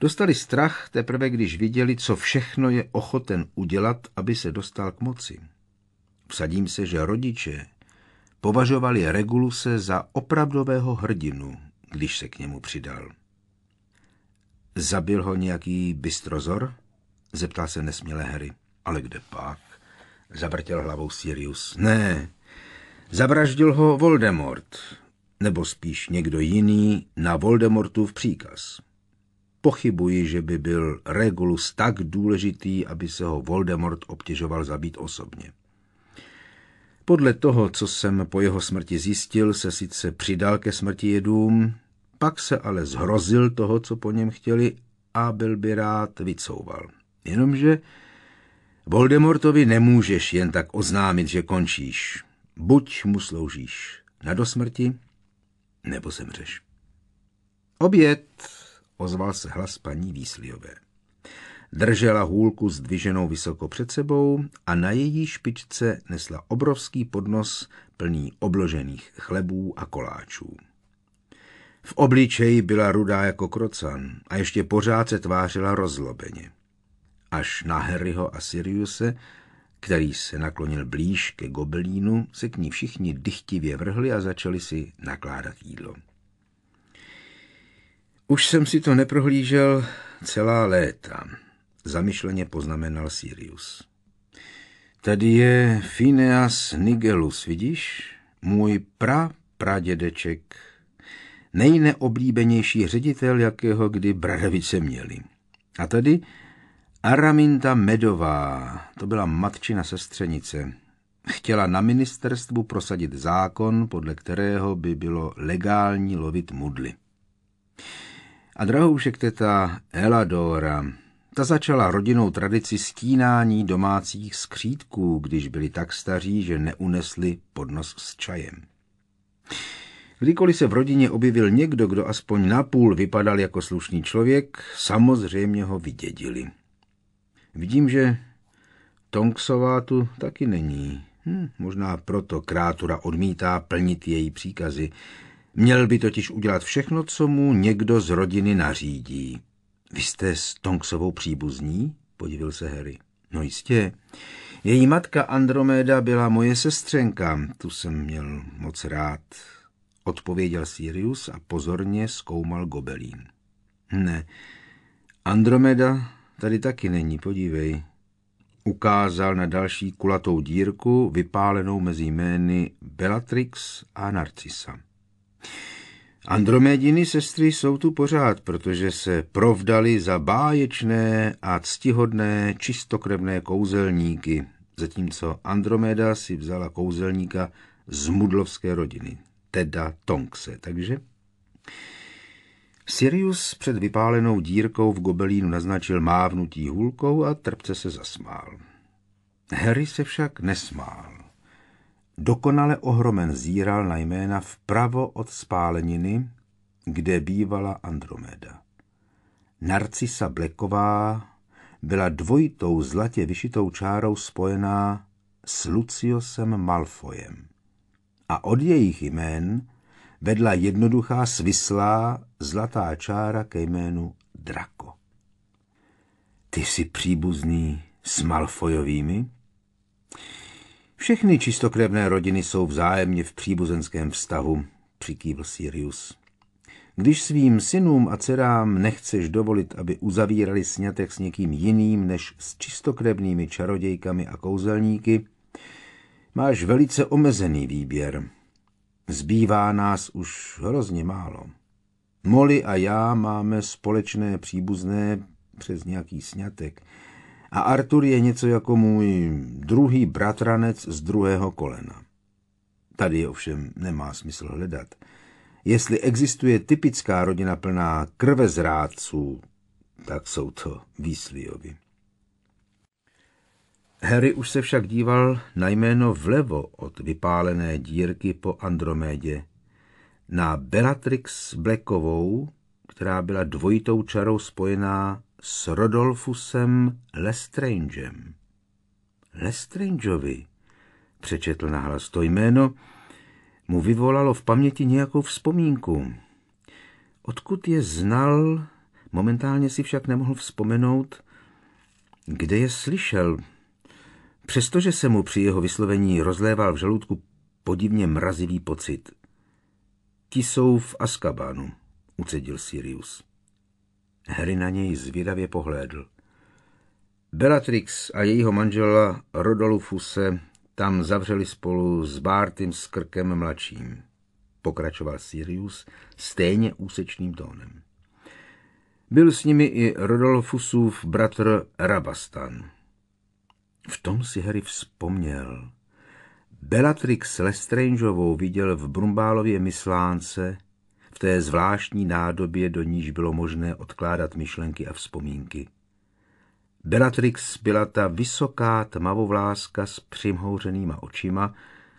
Dostali strach teprve, když viděli, co všechno je ochoten udělat, aby se dostal k moci. Vsadím se, že rodiče považovali Reguluse za opravdového hrdinu, když se k němu přidal. Zabil ho nějaký bystrozor? Zeptal se nesměle Harry. Ale kde pak? Zavrtěl hlavou Sirius. Ne, zavraždil ho Voldemort. Nebo spíš někdo jiný na Voldemortův příkaz. Pochybuji, že by byl Regulus tak důležitý, aby se ho Voldemort obtěžoval zabít osobně. Podle toho, co jsem po jeho smrti zjistil, se sice přidal ke smrti jedům, pak se ale zhrozil toho, co po něm chtěli a byl by rád vycouval. Jenomže Voldemortovi nemůžeš jen tak oznámit, že končíš. Buď mu sloužíš na dosmrti, nebo zemřeš. Oběd, ozval se hlas paní Výsliové. Držela hůlku zdviženou vysoko před sebou a na její špičce nesla obrovský podnos plný obložených chlebů a koláčů. V obličeji byla rudá jako krocan a ještě pořád se tvářila rozlobeně. Až na Harryho a Siriuse, který se naklonil blíž ke gobelínu, se k ní všichni dychtivě vrhli a začali si nakládat jídlo. Už jsem si to neprohlížel celá léta, zamyšleně poznamenal Sirius. Tady je Phineas Nigelus, vidíš? Můj pra pradědeček nejneoblíbenější ředitel, jakého kdy Bradavice měli. A tady Araminta Medová, to byla matčina sestřenice, chtěla na ministerstvu prosadit zákon, podle kterého by bylo legální lovit mudly. A drahoušek teta Eladora, ta začala rodinnou tradici stínání domácích skřítků, když byli tak staří, že neunesli podnos s čajem. Kdykoliv se v rodině objevil někdo, kdo aspoň napůl vypadal jako slušný člověk, samozřejmě ho vydědili. Vidím, že Tonksová tu taky není. Hm, možná proto krátura odmítá plnit její příkazy. Měl by totiž udělat všechno, co mu někdo z rodiny nařídí. Vy jste s Tonksovou příbuzní? Podivil se Harry. No jistě. Její matka Andromeda byla moje sestřenka. Tu jsem měl moc rád odpověděl Sirius a pozorně zkoumal gobelín. Ne, Andromeda tady taky není, podívej. Ukázal na další kulatou dírku, vypálenou mezi jmény Bellatrix a Narcisa. Andromediny sestry jsou tu pořád, protože se provdali za báječné a ctihodné čistokrevné kouzelníky, zatímco Andromeda si vzala kouzelníka z mudlovské rodiny. Teda Tonkse. Takže Sirius před vypálenou dírkou v gobelínu naznačil mávnutí hůlkou a trpce se zasmál. Harry se však nesmál. Dokonale ohromen zíral na jména vpravo od spáleniny, kde bývala Andromeda. Narcisa Bleková byla dvojitou zlatě vyšitou čárou spojená s Luciosem Malfojem a od jejich jmén vedla jednoduchá svislá zlatá čára ke jménu Drako. Ty jsi příbuzný s Malfojovými? Všechny čistokrevné rodiny jsou vzájemně v příbuzenském vztahu, přikývl Sirius. Když svým synům a dcerám nechceš dovolit, aby uzavírali snětek s někým jiným než s čistokrevnými čarodějkami a kouzelníky, máš velice omezený výběr. Zbývá nás už hrozně málo. Molly a já máme společné příbuzné přes nějaký snětek a Artur je něco jako můj druhý bratranec z druhého kolena. Tady je ovšem nemá smysl hledat. Jestli existuje typická rodina plná krve zrádců, tak jsou to Výslijovi. Harry už se však díval na jméno vlevo od vypálené dírky po Andromédě, na Bellatrix Blackovou, která byla dvojitou čarou spojená s Rodolfusem Lestrangem. Lestrangeovi, přečetl nahlas to jméno, mu vyvolalo v paměti nějakou vzpomínku. Odkud je znal, momentálně si však nemohl vzpomenout, kde je slyšel, Přestože se mu při jeho vyslovení rozléval v žaludku podivně mrazivý pocit. Ti jsou v Askabánu, ucedil Sirius. Harry na něj zvědavě pohlédl. Bellatrix a jejího manžela Rodolfu se tam zavřeli spolu s Bártym Skrkem mladším, pokračoval Sirius stejně úsečným tónem. Byl s nimi i Rodolfusův bratr Rabastan. V tom si Harry vzpomněl. Bellatrix Lestrangeovou viděl v Brumbálově myslánce, v té zvláštní nádobě, do níž bylo možné odkládat myšlenky a vzpomínky. Bellatrix byla ta vysoká tmavovláska s přimhouřenýma očima,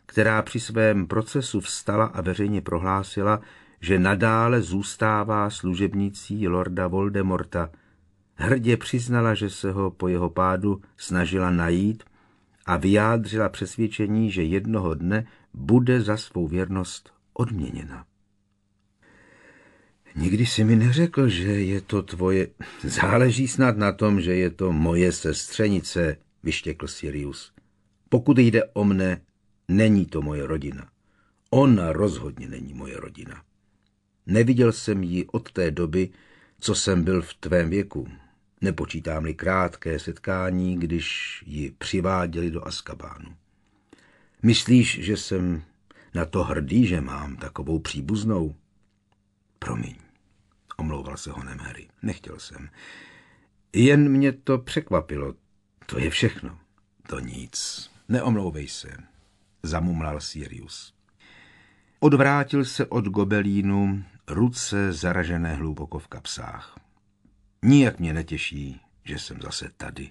která při svém procesu vstala a veřejně prohlásila, že nadále zůstává služebnicí lorda Voldemorta – Hrdě přiznala, že se ho po jeho pádu snažila najít a vyjádřila přesvědčení, že jednoho dne bude za svou věrnost odměněna. Nikdy si mi neřekl, že je to tvoje... Záleží snad na tom, že je to moje sestřenice, vyštěkl Sirius. Pokud jde o mne, není to moje rodina. Ona rozhodně není moje rodina. Neviděl jsem ji od té doby, co jsem byl v tvém věku nepočítám-li krátké setkání, když ji přiváděli do Askabánu. Myslíš, že jsem na to hrdý, že mám takovou příbuznou? Promiň, omlouval se honem Harry. Nechtěl jsem. Jen mě to překvapilo. To je všechno. To nic. Neomlouvej se, zamumlal Sirius. Odvrátil se od gobelínu, ruce zaražené hluboko v kapsách. Nijak mě netěší, že jsem zase tady.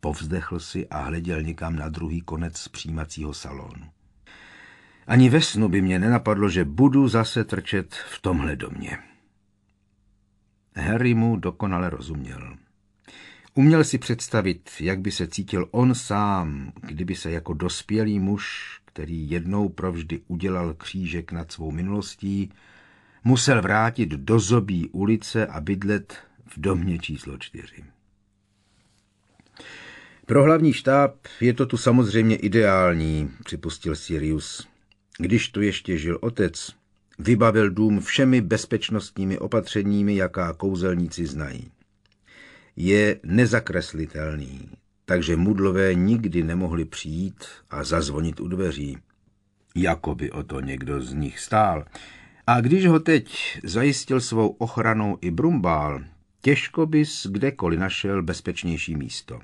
Povzdechl si a hleděl někam na druhý konec přijímacího salonu. Ani ve snu by mě nenapadlo, že budu zase trčet v tomhle domě. Harry mu dokonale rozuměl. Uměl si představit, jak by se cítil on sám, kdyby se jako dospělý muž, který jednou provždy udělal křížek nad svou minulostí, musel vrátit do zobí ulice a bydlet v domě číslo čtyři. Pro hlavní štáb je to tu samozřejmě ideální, připustil Sirius. Když tu ještě žil otec, vybavil dům všemi bezpečnostními opatřeními, jaká kouzelníci znají. Je nezakreslitelný, takže mudlové nikdy nemohli přijít a zazvonit u dveří. Jako by o to někdo z nich stál. A když ho teď zajistil svou ochranou i Brumbál, Těžko bys kdekoliv našel bezpečnější místo.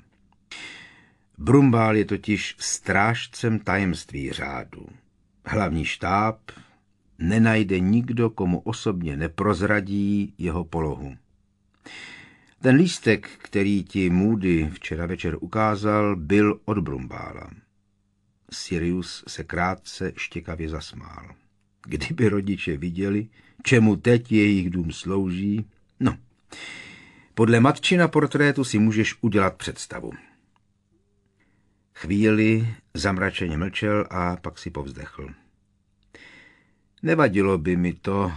Brumbál je totiž strážcem tajemství řádu. Hlavní štáb nenajde nikdo, komu osobně neprozradí jeho polohu. Ten lístek, který ti Moody včera večer ukázal, byl od Brumbála. Sirius se krátce štěkavě zasmál. Kdyby rodiče viděli, čemu teď jejich dům slouží, no, podle matčina portrétu si můžeš udělat představu. Chvíli zamračeně mlčel a pak si povzdechl. Nevadilo by mi to,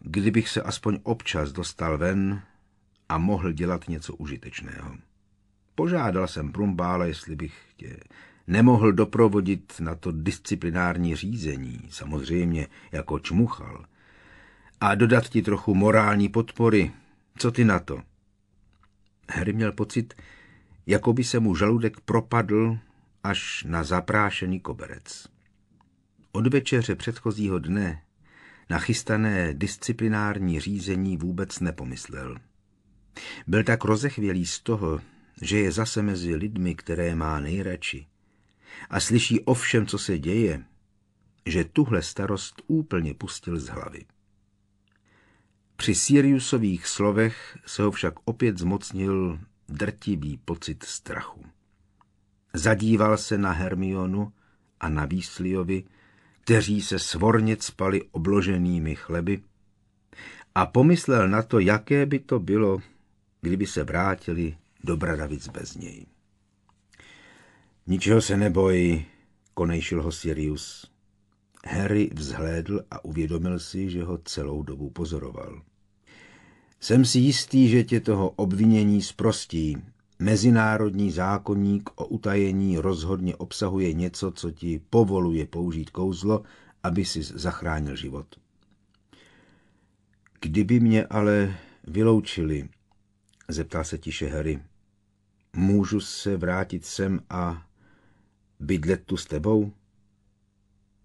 kdybych se aspoň občas dostal ven a mohl dělat něco užitečného. Požádal jsem Brumbála, jestli bych tě nemohl doprovodit na to disciplinární řízení, samozřejmě jako čmuchal, a dodat ti trochu morální podpory. Co ty na to? Harry měl pocit, jako by se mu žaludek propadl až na zaprášený koberec. Od večeře předchozího dne na chystané disciplinární řízení vůbec nepomyslel. Byl tak rozechvělý z toho, že je zase mezi lidmi, které má nejradši a slyší o všem, co se děje, že tuhle starost úplně pustil z hlavy. Při Siriusových slovech se ho však opět zmocnil drtivý pocit strachu. Zadíval se na Hermionu a na Výsliovi, kteří se svorně spali obloženými chleby, a pomyslel na to, jaké by to bylo, kdyby se vrátili do Bradavic bez něj. Ničeho se neboj, konejšil ho Sirius. Harry vzhlédl a uvědomil si, že ho celou dobu pozoroval. Jsem si jistý, že tě toho obvinění zprostí. Mezinárodní zákonník o utajení rozhodně obsahuje něco, co ti povoluje použít kouzlo, aby si zachránil život. Kdyby mě ale vyloučili, zeptal se tiše Harry, můžu se vrátit sem a bydlet tu s tebou?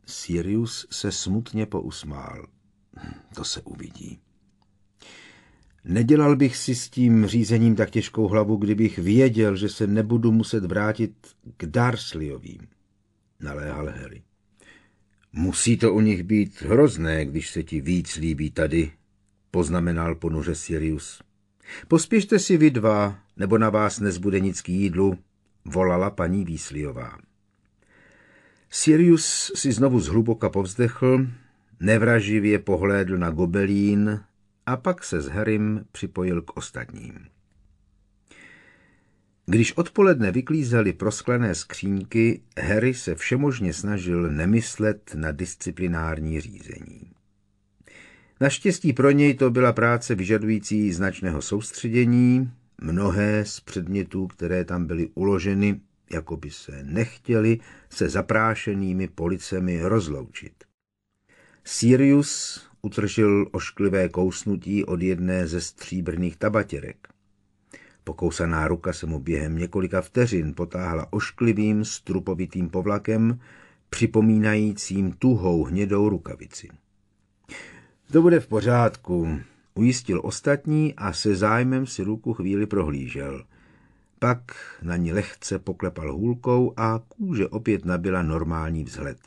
Sirius se smutně pousmál. Hm, to se uvidí. Nedělal bych si s tím řízením tak těžkou hlavu, kdybych věděl, že se nebudu muset vrátit k Darsliovým, naléhal Harry. Musí to u nich být hrozné, když se ti víc líbí tady, poznamenal ponuře Sirius. Pospěšte si vy dva, nebo na vás nezbude nic k jídlu, volala paní Výsliová. Sirius si znovu zhluboka povzdechl, nevraživě pohlédl na gobelín a pak se s Harrym připojil k ostatním. Když odpoledne vyklízeli prosklené skřínky, Harry se všemožně snažil nemyslet na disciplinární řízení. Naštěstí pro něj to byla práce vyžadující značného soustředění, mnohé z předmětů, které tam byly uloženy, jako by se nechtěli se zaprášenými policemi rozloučit. Sirius utržil ošklivé kousnutí od jedné ze stříbrných tabatěrek. Pokousaná ruka se mu během několika vteřin potáhla ošklivým strupovitým povlakem, připomínajícím tuhou hnědou rukavici. To bude v pořádku, ujistil ostatní a se zájmem si ruku chvíli prohlížel – pak na ní lehce poklepal hůlkou a kůže opět nabila normální vzhled.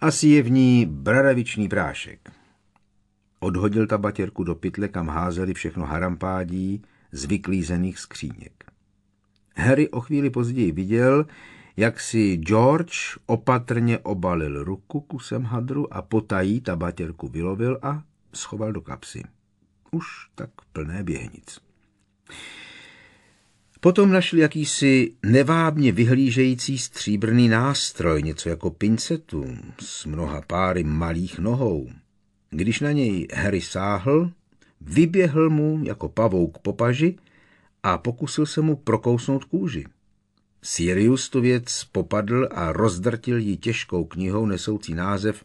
Asi je v ní bradavičný prášek. Odhodil ta baterku do pytle, kam házeli všechno harampádí z vyklízených skříněk. Harry o chvíli později viděl, jak si George opatrně obalil ruku kusem hadru a potají baterku vylovil a schoval do kapsy. Už tak plné běhnic. Potom našli jakýsi nevábně vyhlížející stříbrný nástroj, něco jako pincetu, s mnoha páry malých nohou. Když na něj Harry sáhl, vyběhl mu jako pavouk po paži a pokusil se mu prokousnout kůži. Sirius tu věc popadl a rozdrtil ji těžkou knihou nesoucí název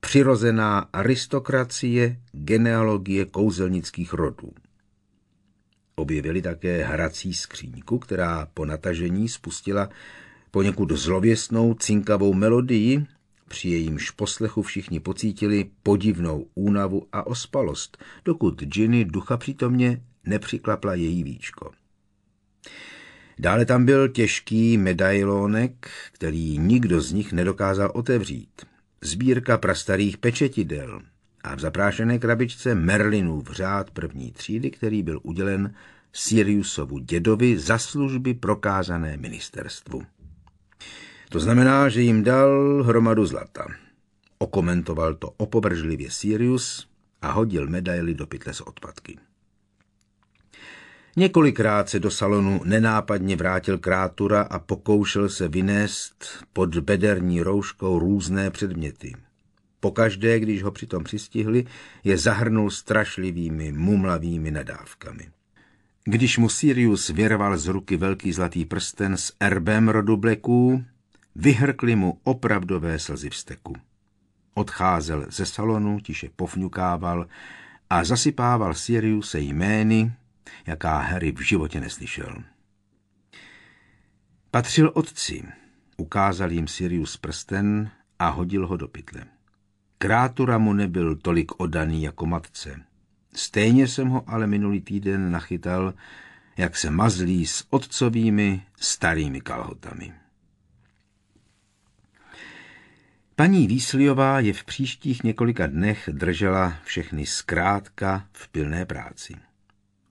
Přirozená aristokracie genealogie kouzelnických rodů. Objevili také hrací skříňku, která po natažení spustila poněkud zlověsnou cinkavou melodii, při jejímž poslechu všichni pocítili podivnou únavu a ospalost, dokud Ginny ducha přítomně nepřiklapla její víčko. Dále tam byl těžký medailonek, který nikdo z nich nedokázal otevřít. Sbírka prastarých pečetidel – a v zaprášené krabičce Merlinův řád první třídy, který byl udělen Siriusovu dědovi za služby prokázané ministerstvu. To znamená, že jim dal hromadu zlata. Okomentoval to opovržlivě Sirius a hodil medaily do pytle s odpadky. Několikrát se do salonu nenápadně vrátil krátura a pokoušel se vynést pod bederní rouškou různé předměty – Pokaždé, když ho přitom přistihli, je zahrnul strašlivými, mumlavými nadávkami. Když mu Sirius vyrval z ruky velký zlatý prsten s erbem rodu Bleků, vyhrkli mu opravdové slzy vsteku. Odcházel ze salonu, tiše pofňukával a zasypával Siriuse jmény, jaká Harry v životě neslyšel. Patřil otci, ukázal jim Sirius prsten a hodil ho do pytle. Krátura mu nebyl tolik odaný jako matce. Stejně jsem ho ale minulý týden nachytal, jak se mazlí s otcovými starými kalhotami. Paní Výsliová je v příštích několika dnech držela všechny zkrátka v pilné práci.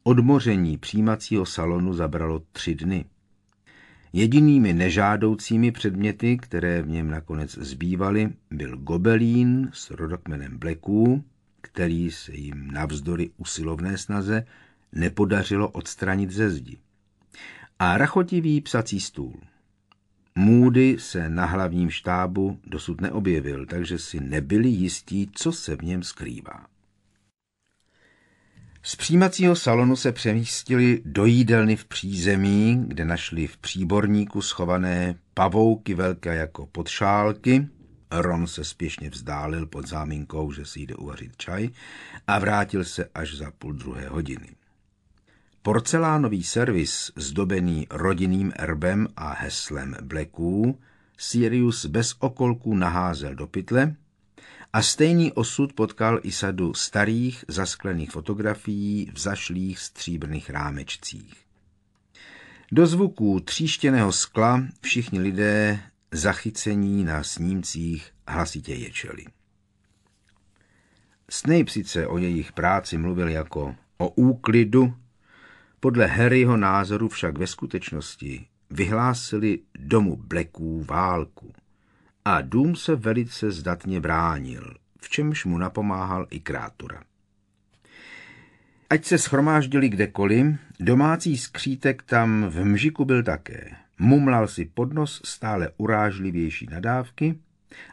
Odmoření přijímacího salonu zabralo tři dny. Jedinými nežádoucími předměty, které v něm nakonec zbývaly, byl gobelín s rodokmenem bleků, který se jim navzdory usilovné snaze nepodařilo odstranit ze zdi. A rachotivý psací stůl. Můdy se na hlavním štábu dosud neobjevil, takže si nebyli jistí, co se v něm skrývá. Z přijímacího salonu se přemístili do jídelny v přízemí, kde našli v příborníku schované pavouky velké jako podšálky. Ron se spěšně vzdálil pod záminkou, že si jde uvařit čaj a vrátil se až za půl druhé hodiny. Porcelánový servis, zdobený rodinným erbem a heslem bleků, Sirius bez okolků naházel do pytle – a stejný osud potkal i sadu starých zasklených fotografií v zašlých stříbrných rámečcích. Do zvuků tříštěného skla všichni lidé zachycení na snímcích hlasitě ječeli. Snape sice o jejich práci mluvil jako o úklidu, podle Harryho názoru však ve skutečnosti vyhlásili domu Blacků válku a dům se velice zdatně bránil, v čemž mu napomáhal i krátura. Ať se schromáždili kdekoliv, domácí skřítek tam v mžiku byl také. Mumlal si pod nos stále urážlivější nadávky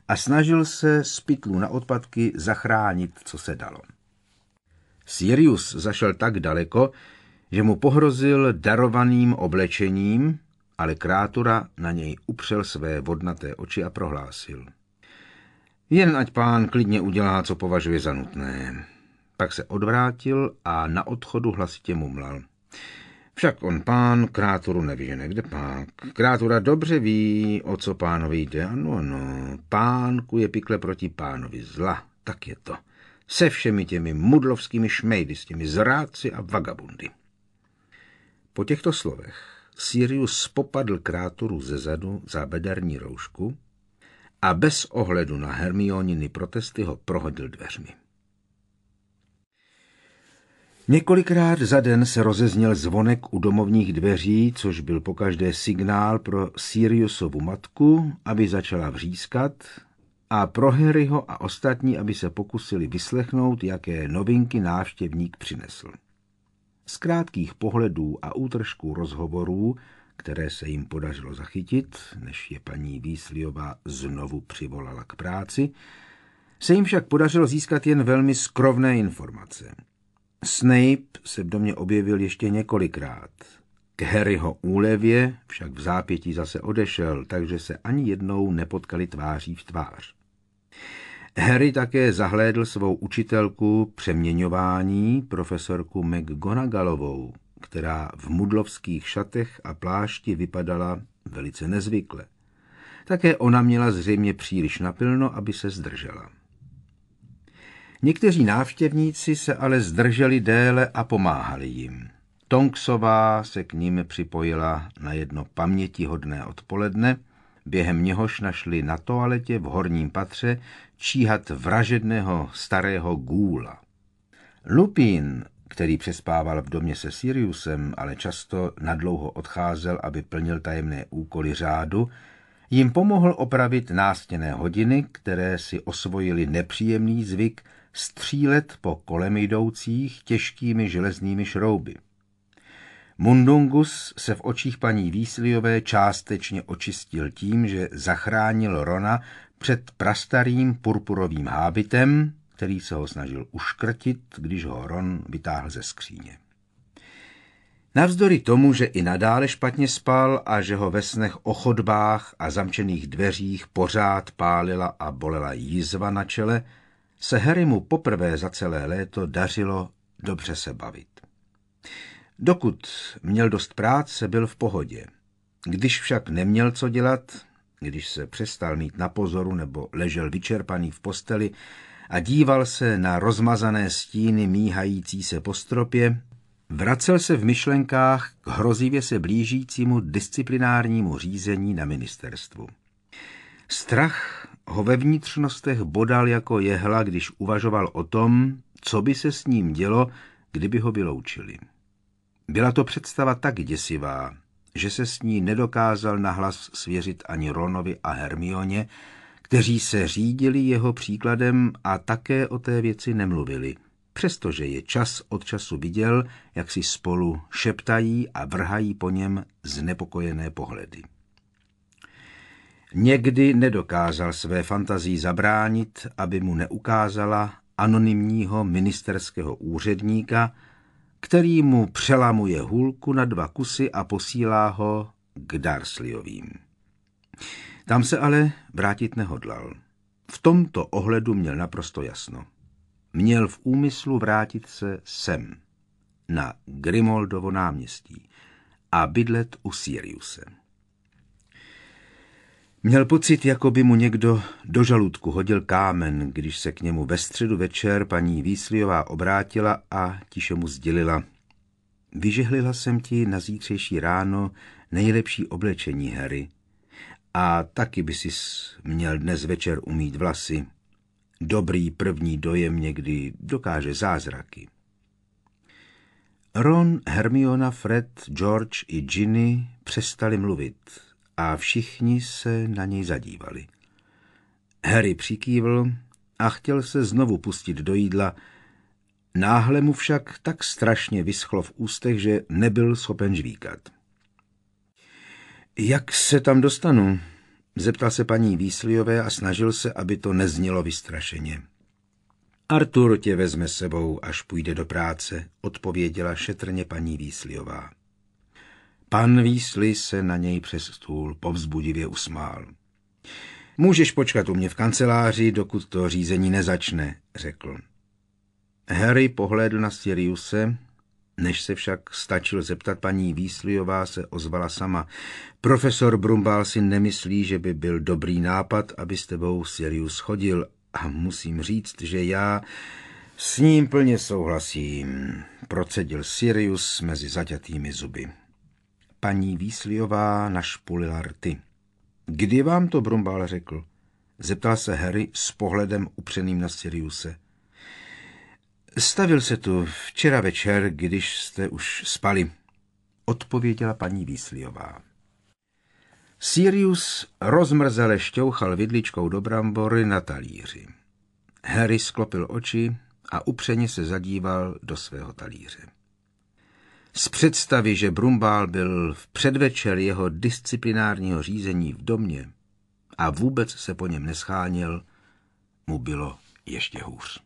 a snažil se z pytlu na odpadky zachránit, co se dalo. Sirius zašel tak daleko, že mu pohrozil darovaným oblečením, ale krátura na něj upřel své vodnaté oči a prohlásil. Jen ať pán klidně udělá, co považuje za nutné. Pak se odvrátil a na odchodu hlasitě mumlal. Však on pán neví, nevyžene, kde pak. Krátura dobře ví, o co pánovi jde. Ano, ano, pánku kuje pikle proti pánovi zla, tak je to. Se všemi těmi mudlovskými šmejdy, s těmi zráci a vagabundy. Po těchto slovech Sirius popadl krátoru ze zadu za bederní roušku a bez ohledu na Hermioniny protesty ho prohodil dveřmi. Několikrát za den se rozezněl zvonek u domovních dveří, což byl pokaždé signál pro Siriusovu matku, aby začala vřískat, a pro Harryho a ostatní, aby se pokusili vyslechnout, jaké novinky návštěvník přinesl. Z krátkých pohledů a útržků rozhovorů, které se jim podařilo zachytit, než je paní Výsliová znovu přivolala k práci, se jim však podařilo získat jen velmi skrovné informace. Snape se v domě objevil ještě několikrát. K Harryho úlevě však v zápětí zase odešel, takže se ani jednou nepotkali tváří v tvář. Harry také zahlédl svou učitelku přeměňování, profesorku McGonagallovou, která v mudlovských šatech a plášti vypadala velice nezvykle. Také ona měla zřejmě příliš napilno, aby se zdržela. Někteří návštěvníci se ale zdrželi déle a pomáhali jim. Tonksová se k ním připojila na jedno pamětihodné odpoledne, během něhož našli na toaletě v horním patře číhat vražedného starého gůla. Lupín, který přespával v domě se Siriusem, ale často nadlouho odcházel, aby plnil tajemné úkoly řádu, jim pomohl opravit nástěné hodiny, které si osvojili nepříjemný zvyk střílet po kolem jdoucích těžkými železnými šrouby. Mundungus se v očích paní Výsliové částečně očistil tím, že zachránil Rona před prastarým purpurovým hábitem, který se ho snažil uškrtit, když ho Ron vytáhl ze skříně. Navzdory tomu, že i nadále špatně spal a že ho ve snech o chodbách a zamčených dveřích pořád pálila a bolela jízva na čele, se Harry mu poprvé za celé léto dařilo dobře se bavit. Dokud měl dost práce, byl v pohodě. Když však neměl co dělat, když se přestal mít na pozoru nebo ležel vyčerpaný v posteli a díval se na rozmazané stíny míhající se po stropě, vracel se v myšlenkách k hrozivě se blížícímu disciplinárnímu řízení na ministerstvu. Strach ho ve vnitřnostech bodal jako jehla, když uvažoval o tom, co by se s ním dělo, kdyby ho vyloučili. Byla to představa tak děsivá, že se s ní nedokázal nahlas svěřit ani Ronovi a Hermioně, kteří se řídili jeho příkladem a také o té věci nemluvili, přestože je čas od času viděl, jak si spolu šeptají a vrhají po něm znepokojené pohledy. Někdy nedokázal své fantazii zabránit, aby mu neukázala anonymního ministerského úředníka, který mu přelamuje hůlku na dva kusy a posílá ho k Darsliovým. Tam se ale vrátit nehodlal. V tomto ohledu měl naprosto jasno. Měl v úmyslu vrátit se sem, na Grimoldovo náměstí, a bydlet u Siriuse. Měl pocit, jako by mu někdo do žaludku hodil kámen, když se k němu ve středu večer paní Výsliová obrátila a tiše mu sdělila. Vyžehlila jsem ti na zítřejší ráno nejlepší oblečení, Harry. A taky by si měl dnes večer umít vlasy. Dobrý první dojem někdy dokáže zázraky. Ron, Hermiona, Fred, George i Ginny přestali mluvit a všichni se na něj zadívali. Harry přikývl a chtěl se znovu pustit do jídla, náhle mu však tak strašně vyschlo v ústech, že nebyl schopen žvíkat. Jak se tam dostanu? Zeptal se paní Výsliové a snažil se, aby to neznělo vystrašeně. Artur tě vezme sebou, až půjde do práce, odpověděla šetrně paní Výsliová. Pan Výsli se na něj přes stůl povzbudivě usmál. Můžeš počkat u mě v kanceláři, dokud to řízení nezačne, řekl. Harry pohlédl na Siriuse, než se však stačil zeptat, paní Výslijová se ozvala sama. Profesor Brumbál si nemyslí, že by byl dobrý nápad, aby s tebou Sirius chodil a musím říct, že já s ním plně souhlasím, procedil Sirius mezi zaťatými zuby. Paní Výsliová našpulila rty. Kdy vám to Brumbál řekl? Zeptal se Harry s pohledem upřeným na Siriuse. Stavil se tu včera večer, když jste už spali, odpověděla paní Výsliová. Sirius rozmrzele šťouchal vidličkou do brambory na talíři. Harry sklopil oči a upřeně se zadíval do svého talíře. Z představy, že Brumbál byl v předvečer jeho disciplinárního řízení v domě a vůbec se po něm nescháněl, mu bylo ještě hůř.